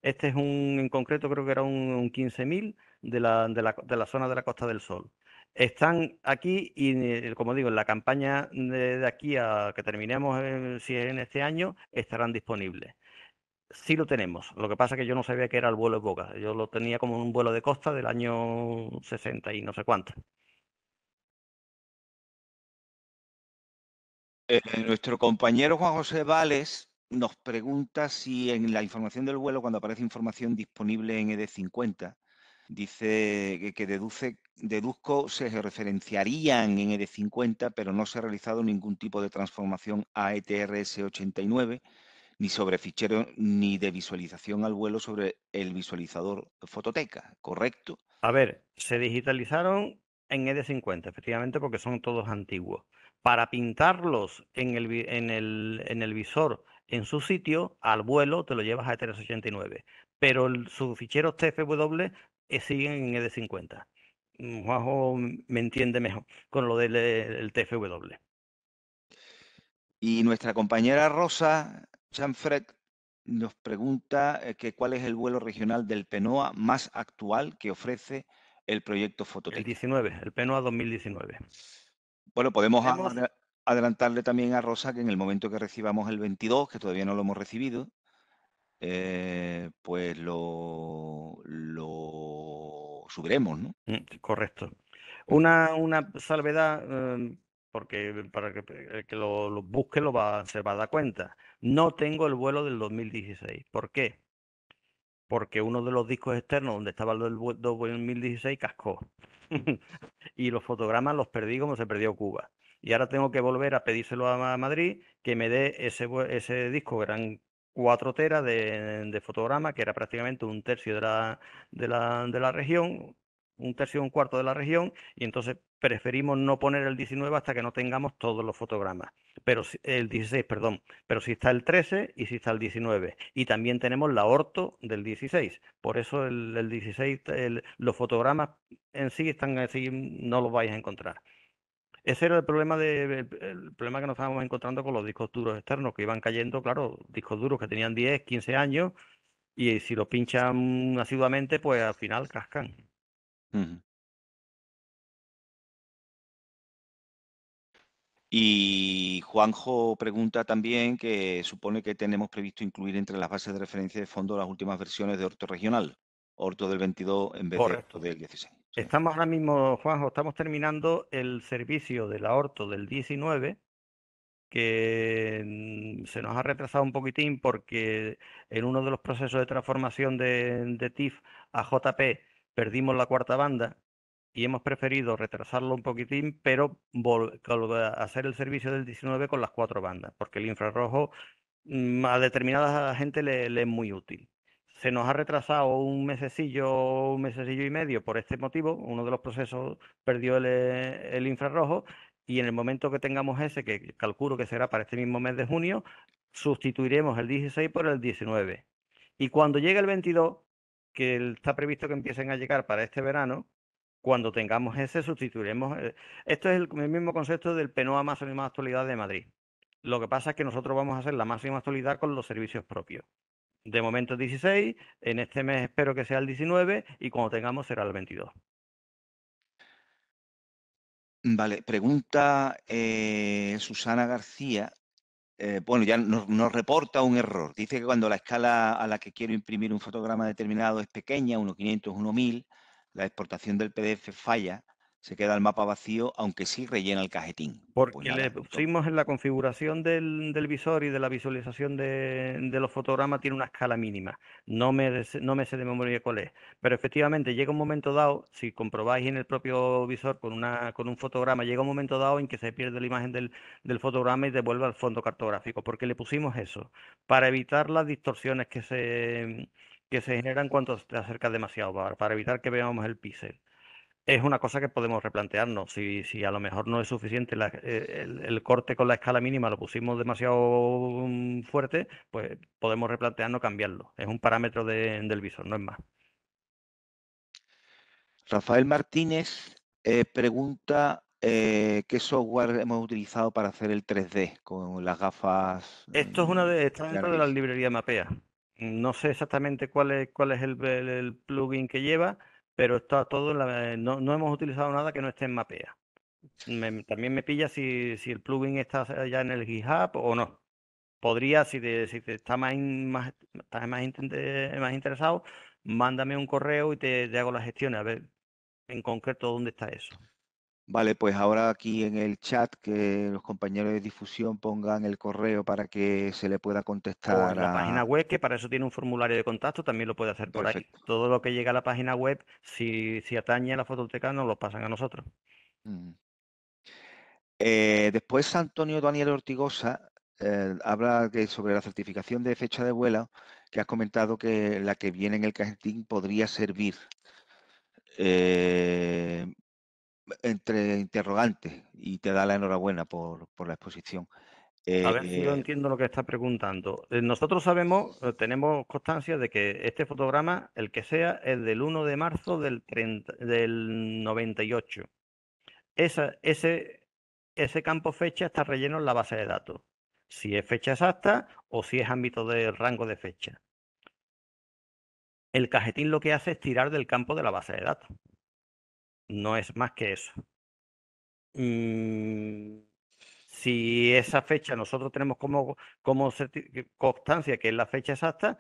Este es un, en concreto creo que era un, 15.000 de la, zona de la Costa del Sol. Están aquí y, eh, como digo, en la campaña de, aquí a que terminemos, en, si en este año, estarán disponibles. Sí lo tenemos. Lo que pasa es que yo no sabía que era el vuelo de Boca. Yo lo tenía como un vuelo de costa del año 60 y no sé cuánto. Eh, nuestro compañero Juan José Vales nos pregunta si en la información del vuelo, cuando aparece información disponible en ED50, dice que, deduce, deduzco se referenciarían en ED50, pero no se ha realizado ningún tipo de transformación a ETRS89, ni sobre fichero, ni de visualización al vuelo sobre el visualizador fototeca, ¿correcto? A ver, se digitalizaron en ED50, efectivamente, porque son todos antiguos para pintarlos en el, en el, visor en su sitio, al vuelo te lo llevas a E389. Pero sus ficheros TFW eh, siguen en ED50. Mm, Juanjo mm, me entiende mejor con lo del eh, TFW. Y nuestra compañera Rosa Chanfred nos pregunta eh, cuál es el vuelo regional del PENOA más actual que ofrece el proyecto Fototec. El 19, el PENOA 2019. Bueno, podemos adelantarle también a Rosa que en el momento que recibamos el 22, que todavía no lo hemos recibido, eh, pues lo, lo subiremos, ¿no? Mm, correcto. Una, salvedad, em, porque para que eh, lo, busque lo va, se va a dar cuenta. No tengo el vuelo del 2016. ¿Por qué? porque uno de los discos externos donde estaba el del 2016 cascó. [laughs] y los fotogramas los perdí como se perdió Cuba. Y ahora tengo que volver a pedírselo a Madrid que me dé ese, ese disco, que eran cuatro teras de, de fotograma, que era prácticamente un tercio de la, de la, de la región, un tercio o un cuarto de la región y entonces preferimos no poner el 19 hasta que no tengamos todos los fotogramas. Pero el 16, perdón, pero si está el 13 y si está el 19 y también tenemos la orto del 16. Por eso el, 16 los fotogramas en sí están así no los vais a encontrar. Ese era el problema de el, el, problema que nos estábamos encontrando con los discos duros externos que iban cayendo, claro, discos duros que tenían 10, 15 años y si los pinchan asiduamente, pues al final cascan. Y Juanjo pregunta también que supone que tenemos previsto incluir entre las bases de referencia de fondo las últimas versiones de Orto Regional, Orto del 22 en vez de Orto del 16. Estamos ahora mismo, Juanjo, estamos terminando el servicio del aorto del 19, que mm, se nos ha retrasado un poquitín porque en uno de los procesos de transformación de, de TIF a JP perdimos la cuarta banda y hemos preferido retrasarlo un poquitín, pero a hacer el servicio del 19 con las cuatro bandas, porque el infrarrojo mm, a determinada gente le, es muy útil. Se nos ha retrasado un mesecillo, un mesecillo y medio por este motivo. Uno de los procesos perdió el, eh, el infrarrojo y en el momento que tengamos ese, que calculo que será para este mismo mes de junio, sustituiremos el 16 por el 19. Y cuando llegue el 22, que está previsto que empiecen a llegar para este verano. Cuando tengamos ese, sustituiremos. Eh, esto es el, mismo concepto del PENOA Máxima Actualidad de Madrid. Lo que pasa es que nosotros vamos a hacer la máxima actualidad con los servicios propios. De momento 16, en este mes espero que sea el 19 y cuando tengamos será el 22. Vale, pregunta eh, Susana García eh, bueno, ya nos, nos, reporta un error. Dice que cuando la escala a la que quiero imprimir un fotograma determinado es pequeña, 1.500, 1000, la exportación del PDF falla se queda el mapa vacío, aunque sí rellena el cajetín. Porque le pusimos en la configuración del, del, visor y de la visualización de, los fotogramas tiene una escala mínima. No me, no me sé de memoria cuál es. Pero efectivamente llega un momento dado, si comprobáis en el propio visor con, una, con un fotograma, llega un momento dado en que se pierde la imagen del, fotograma y devuelve al fondo cartográfico. Porque le pusimos eso, para evitar las distorsiones que se, que se generan cuando te acercas demasiado, para evitar que veamos el píxel es una cosa que podemos replantearnos. Si, si a lo mejor no es suficiente eh, el, corte con la escala mínima, lo pusimos demasiado mm, fuerte, pues podemos replantearnos cambiarlo. Es un parámetro del visor, no es más. Rafael Martínez eh, pregunta eh, qué software hemos utilizado para hacer el 3D con las gafas. Esto es mm, una de, está dentro de la librería Mapea. No sé exactamente cuál es, cuál es el plugin que lleva pero está todo la, eh, no, no, hemos utilizado nada que no esté en mapea. también me pilla si, si, el plugin está ya en el GitHub o no. Podría, si te, si te está más, más, estás eh, más, interesado, mándame un correo y te, te hago las gestiones a ver en concreto dónde está eso. Vale, pues ahora aquí en el chat que los compañeros de difusión pongan el correo para que se le pueda contestar. O la página web, que para eso tiene un formulario de contacto, también lo puede hacer por ahí. Todo lo que llega a la página web, si, si atañe a la fototeca, nos lo pasan a nosotros. Mm. Eh, después Antonio Daniel Ortigosa eh, habla sobre la certificación de fecha de vuelo, que has comentado que la que viene en el cajetín podría servir. Eh, entre interrogantes y te da la enhorabuena por, por la exposición. a eh, ver si yo eh, entiendo lo que está preguntando. Eh, nosotros sabemos, tenemos constancia de que este fotograma, el que sea, es del 1 de marzo del, 98. ese, ese campo fecha está relleno en la base de datos. Si es fecha exacta o si es ámbito de rango de fecha. El cajetín lo que hace es tirar del campo de la base de datos no es más que eso. Mm, si esa fecha nosotros tenemos como, constancia que es la fecha exacta,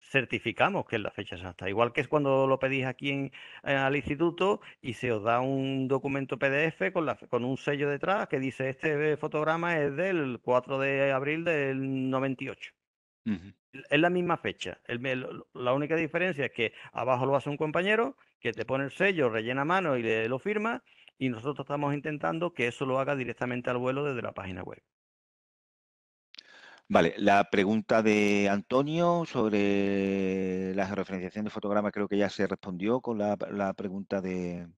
certificamos que es la fecha exacta. Igual que es cuando lo pedís aquí en, eh, al instituto y se os da un documento PDF con, la, con un sello detrás que dice este eh, fotograma es del 4 de abril del 98. y es la misma fecha. El, la única diferencia es que abajo lo hace un compañero que te pone el sello, rellena mano y lo firma. Y nosotros estamos intentando que eso lo haga directamente al vuelo desde la página web. Vale, la pregunta de Antonio sobre la referenciación de fotogramas creo que ya se respondió con la, pregunta de,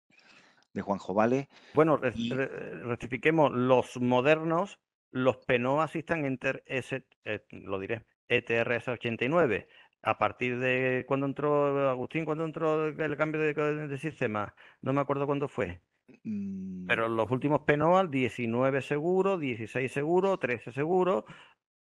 de Juan Jovale. Bueno, rectifiquemos, los modernos, los PNO están en, ese, eh, lo diré, ETRS89. A partir de cuando entró Agustín, cuando entró el cambio de, sistema, no me acuerdo cuándo fue. Mm. Pero los últimos Penoal, 19 seguros, 16 seguros, 13 seguros,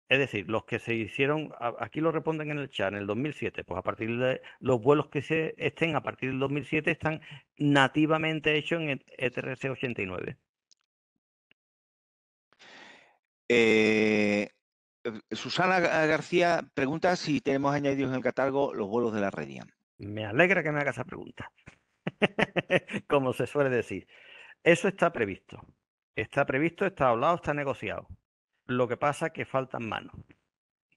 es decir, los que se hicieron, aquí lo responden en el chat, en el 2007, pues a partir de los vuelos que se estén a partir del 2007 están nativamente hechos en etrs 89. Eh, Susana eh, García pregunta si tenemos añadidos en el catálogo los vuelos de la Redian. Me alegra que me haga esa pregunta. [laughs] Como se suele decir. Eso está previsto. Está previsto, está hablado, está negociado. Lo que pasa es que faltan manos.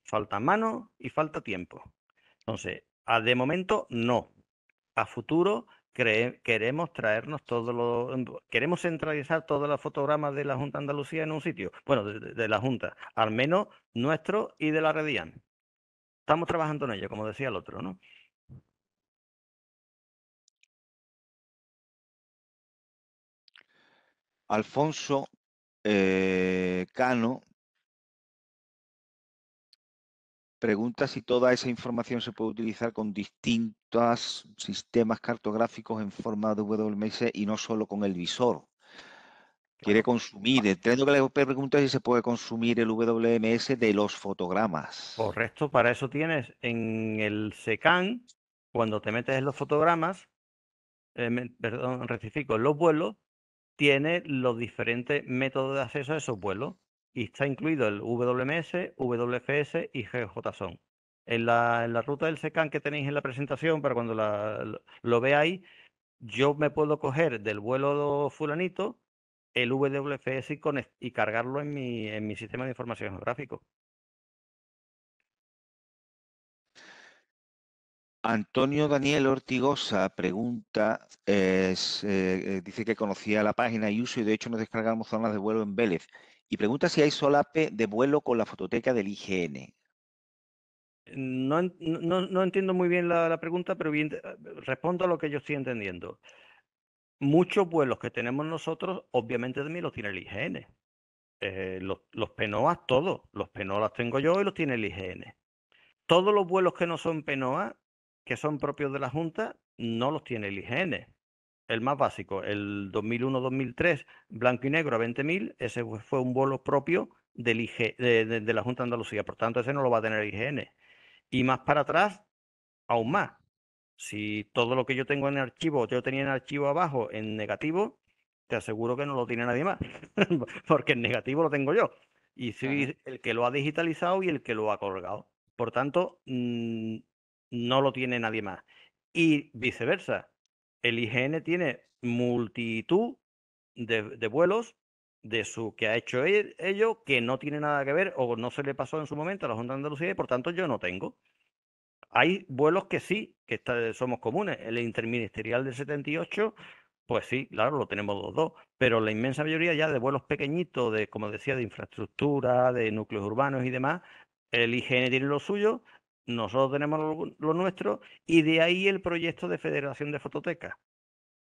Faltan manos y falta tiempo. Entonces, de momento no. A futuro queremos traernos todo queremos centralizar todos los fotogramas de la Junta de Andalucía en un sitio, bueno, de, la Junta, al menos nuestro y de la Redian. Estamos trabajando en ello, como decía el otro, ¿no? Alfonso eh, Cano Pregunta si toda esa información se puede utilizar con distintos sistemas cartográficos en forma de WMS y no solo con el visor. Quiere consumir, entiendo que le pregunta si se puede consumir el WMS de los fotogramas. Correcto, para eso tienes en el SECAN, cuando te metes en los fotogramas, eh, perdón, rectifico, en los vuelos, tiene los diferentes métodos de acceso a esos vuelos y está incluido el WMS, WFS y GJSON. En la, en la ruta del SECAN que tenéis en la presentación, para cuando lo, veáis, yo me puedo coger del vuelo fulanito el WFS y, cargarlo en mi, en mi sistema de información geográfico. Antonio Daniel Ortigosa pregunta, eh, eh, dice que conocía la página y uso y de hecho nos descargamos zonas de vuelo en Vélez. Y pregunta si hay solape de vuelo con la fototeca del IGN. No, no, no entiendo muy bien la, pregunta, pero eh, respondo a lo que yo estoy entendiendo. Muchos vuelos que tenemos nosotros, obviamente de mí los tiene el IGN. Eh, los, los todos. Los PNOA los tengo yo y los tiene el IGN. Todos los vuelos que no son PNOA, que son propios de la Junta, no los tiene el IGN el más básico, el 2001-2003, blanco y negro a 20.000, ese fue un vuelo propio de, la Junta de Andalucía, por tanto ese no lo va a tener el IGN. Y más para atrás, aún más. Si todo lo que yo tengo en archivo, yo tenía en archivo abajo en negativo, te aseguro que no lo tiene nadie más, [laughs] porque en negativo lo tengo yo. Y si el que lo ha digitalizado y el que lo ha colgado. Por tanto, mm, no lo tiene nadie más. Y viceversa, el IGN tiene multitud de, vuelos de su que ha hecho e-, ello que no tiene nada que ver o no se le pasó en su momento a la Junta de Andalucía y por tanto yo no tengo. Hay vuelos que sí, que somos comunes. El interministerial del 78, pues sí, claro, lo tenemos los dos. Pero la inmensa mayoría ya de vuelos pequeñitos, de como decía, de infraestructura, de núcleos urbanos y demás, el IGN tiene lo suyo, nosotros tenemos lo, nuestro y de ahí el proyecto de Federación de Fototecas,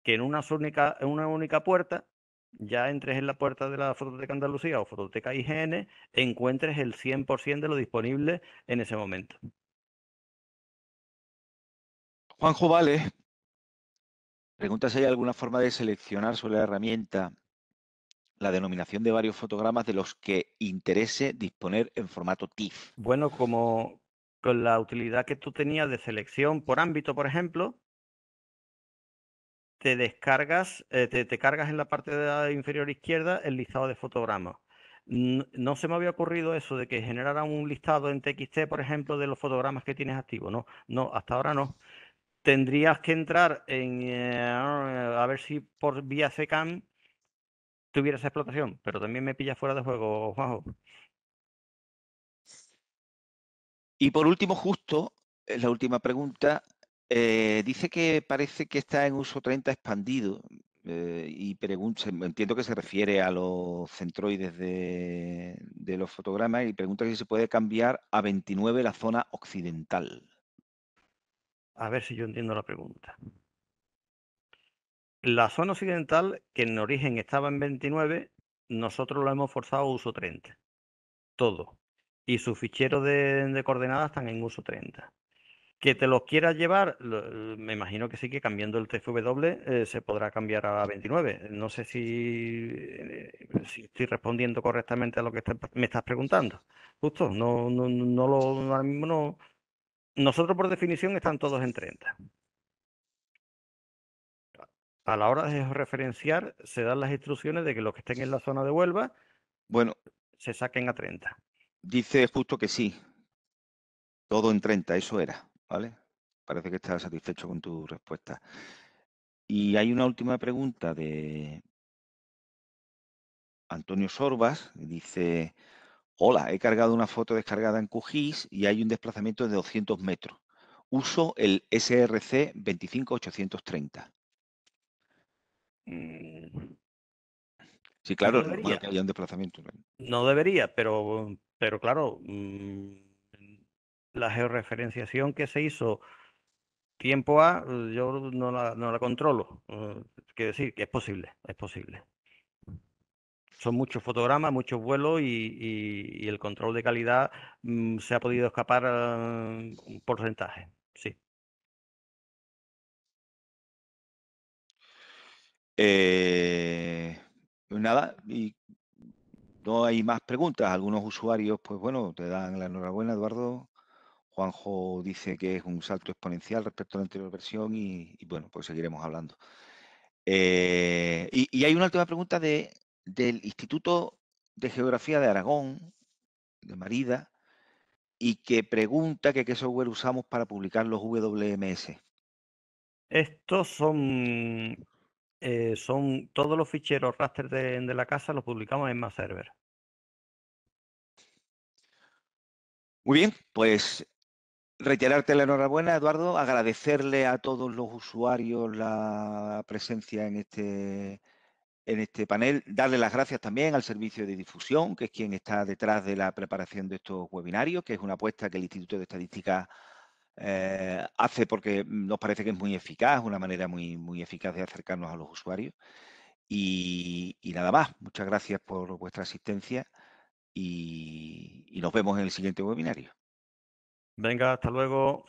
que en una única, en una única puerta, ya entres en la puerta de la Fototeca Andalucía o Fototeca IGN, encuentres el 100% de lo disponible en ese momento. Juan Vale pregunta si hay alguna forma de seleccionar sobre la herramienta la denominación de varios fotogramas de los que interese disponer en formato TIFF. Bueno, como, con la utilidad que tú tenías de selección por ámbito, por ejemplo, te descargas, eh, te, cargas en la parte de inferior izquierda el listado de fotogramas. No, se me había ocurrido eso de que generara un listado en TXT, por ejemplo, de los fotogramas que tienes activos. No, no, hasta ahora no. Tendrías que entrar en eh, a ver si por vía CCAM tuvieras explotación, pero también me pilla fuera de juego, Juanjo. Y por último, justo, eh, la última pregunta, eh, dice que parece que está en uso 30 expandido. Eh, y pregunta, entiendo que se refiere a los centroides de, los fotogramas y pregunta si se puede cambiar a 29 la zona occidental. A ver si yo entiendo la pregunta. La zona occidental, que en origen estaba en 29, nosotros la hemos forzado a uso 30. Todo y sus ficheros de, coordenadas están en uso 30. Que te los quieras llevar, me imagino que sí, que cambiando el TFW eh, se podrá cambiar a 29. No sé si, eh, eh, si, estoy respondiendo correctamente a lo que me estás preguntando. Justo, no, no, no lo, Nosotros por definición están todos en 30. A la hora de referenciar, se dan las instrucciones de que los que estén en la zona de Huelva bueno, se saquen a 30. Dice justo que sí. Todo en 30, eso era, ¿vale? Parece que está satisfecho con tu respuesta. Y hay una última pregunta de Antonio Sorbas. Dice, hola, he cargado una foto descargada en QGIS y hay un desplazamiento de 200 metros. Uso el SRC 25830. Sí, claro, no debería. que haya un desplazamiento. No debería, pero, pero claro, mm, la georreferenciación que se hizo tiempo A, yo no la, no la controlo. Eh, quiero decir que es posible, es posible. Son muchos fotogramas, muchos vuelos y, el control de calidad mm, se ha podido escapar eh, un porcentaje, sí. Eh, nada, y no hay más preguntas. Algunos usuarios, pues bueno, te dan la enhorabuena, Eduardo. Juanjo dice que es un salto exponencial respecto a la anterior versión y, bueno, pues seguiremos hablando. Eh, y, hay una última pregunta de, del Instituto de Geografía de Aragón, de Marida, y que pregunta que qué software usamos para publicar los WMS. Estos son eh, son todos los ficheros raster de, la casa los publicamos en más server. Muy bien, pues reiterarte la enhorabuena, Eduardo, agradecerle a todos los usuarios la presencia en este, en este panel, darle las gracias también al servicio de difusión, que es quien está detrás de la preparación de estos webinarios, que es una apuesta que el Instituto de Estadística eh, hace porque nos parece que es muy eficaz, una manera muy, muy eficaz de acercarnos a los usuarios. Y, nada más, muchas gracias por vuestra asistencia y, y nos vemos en el siguiente webinario. Venga, hasta luego.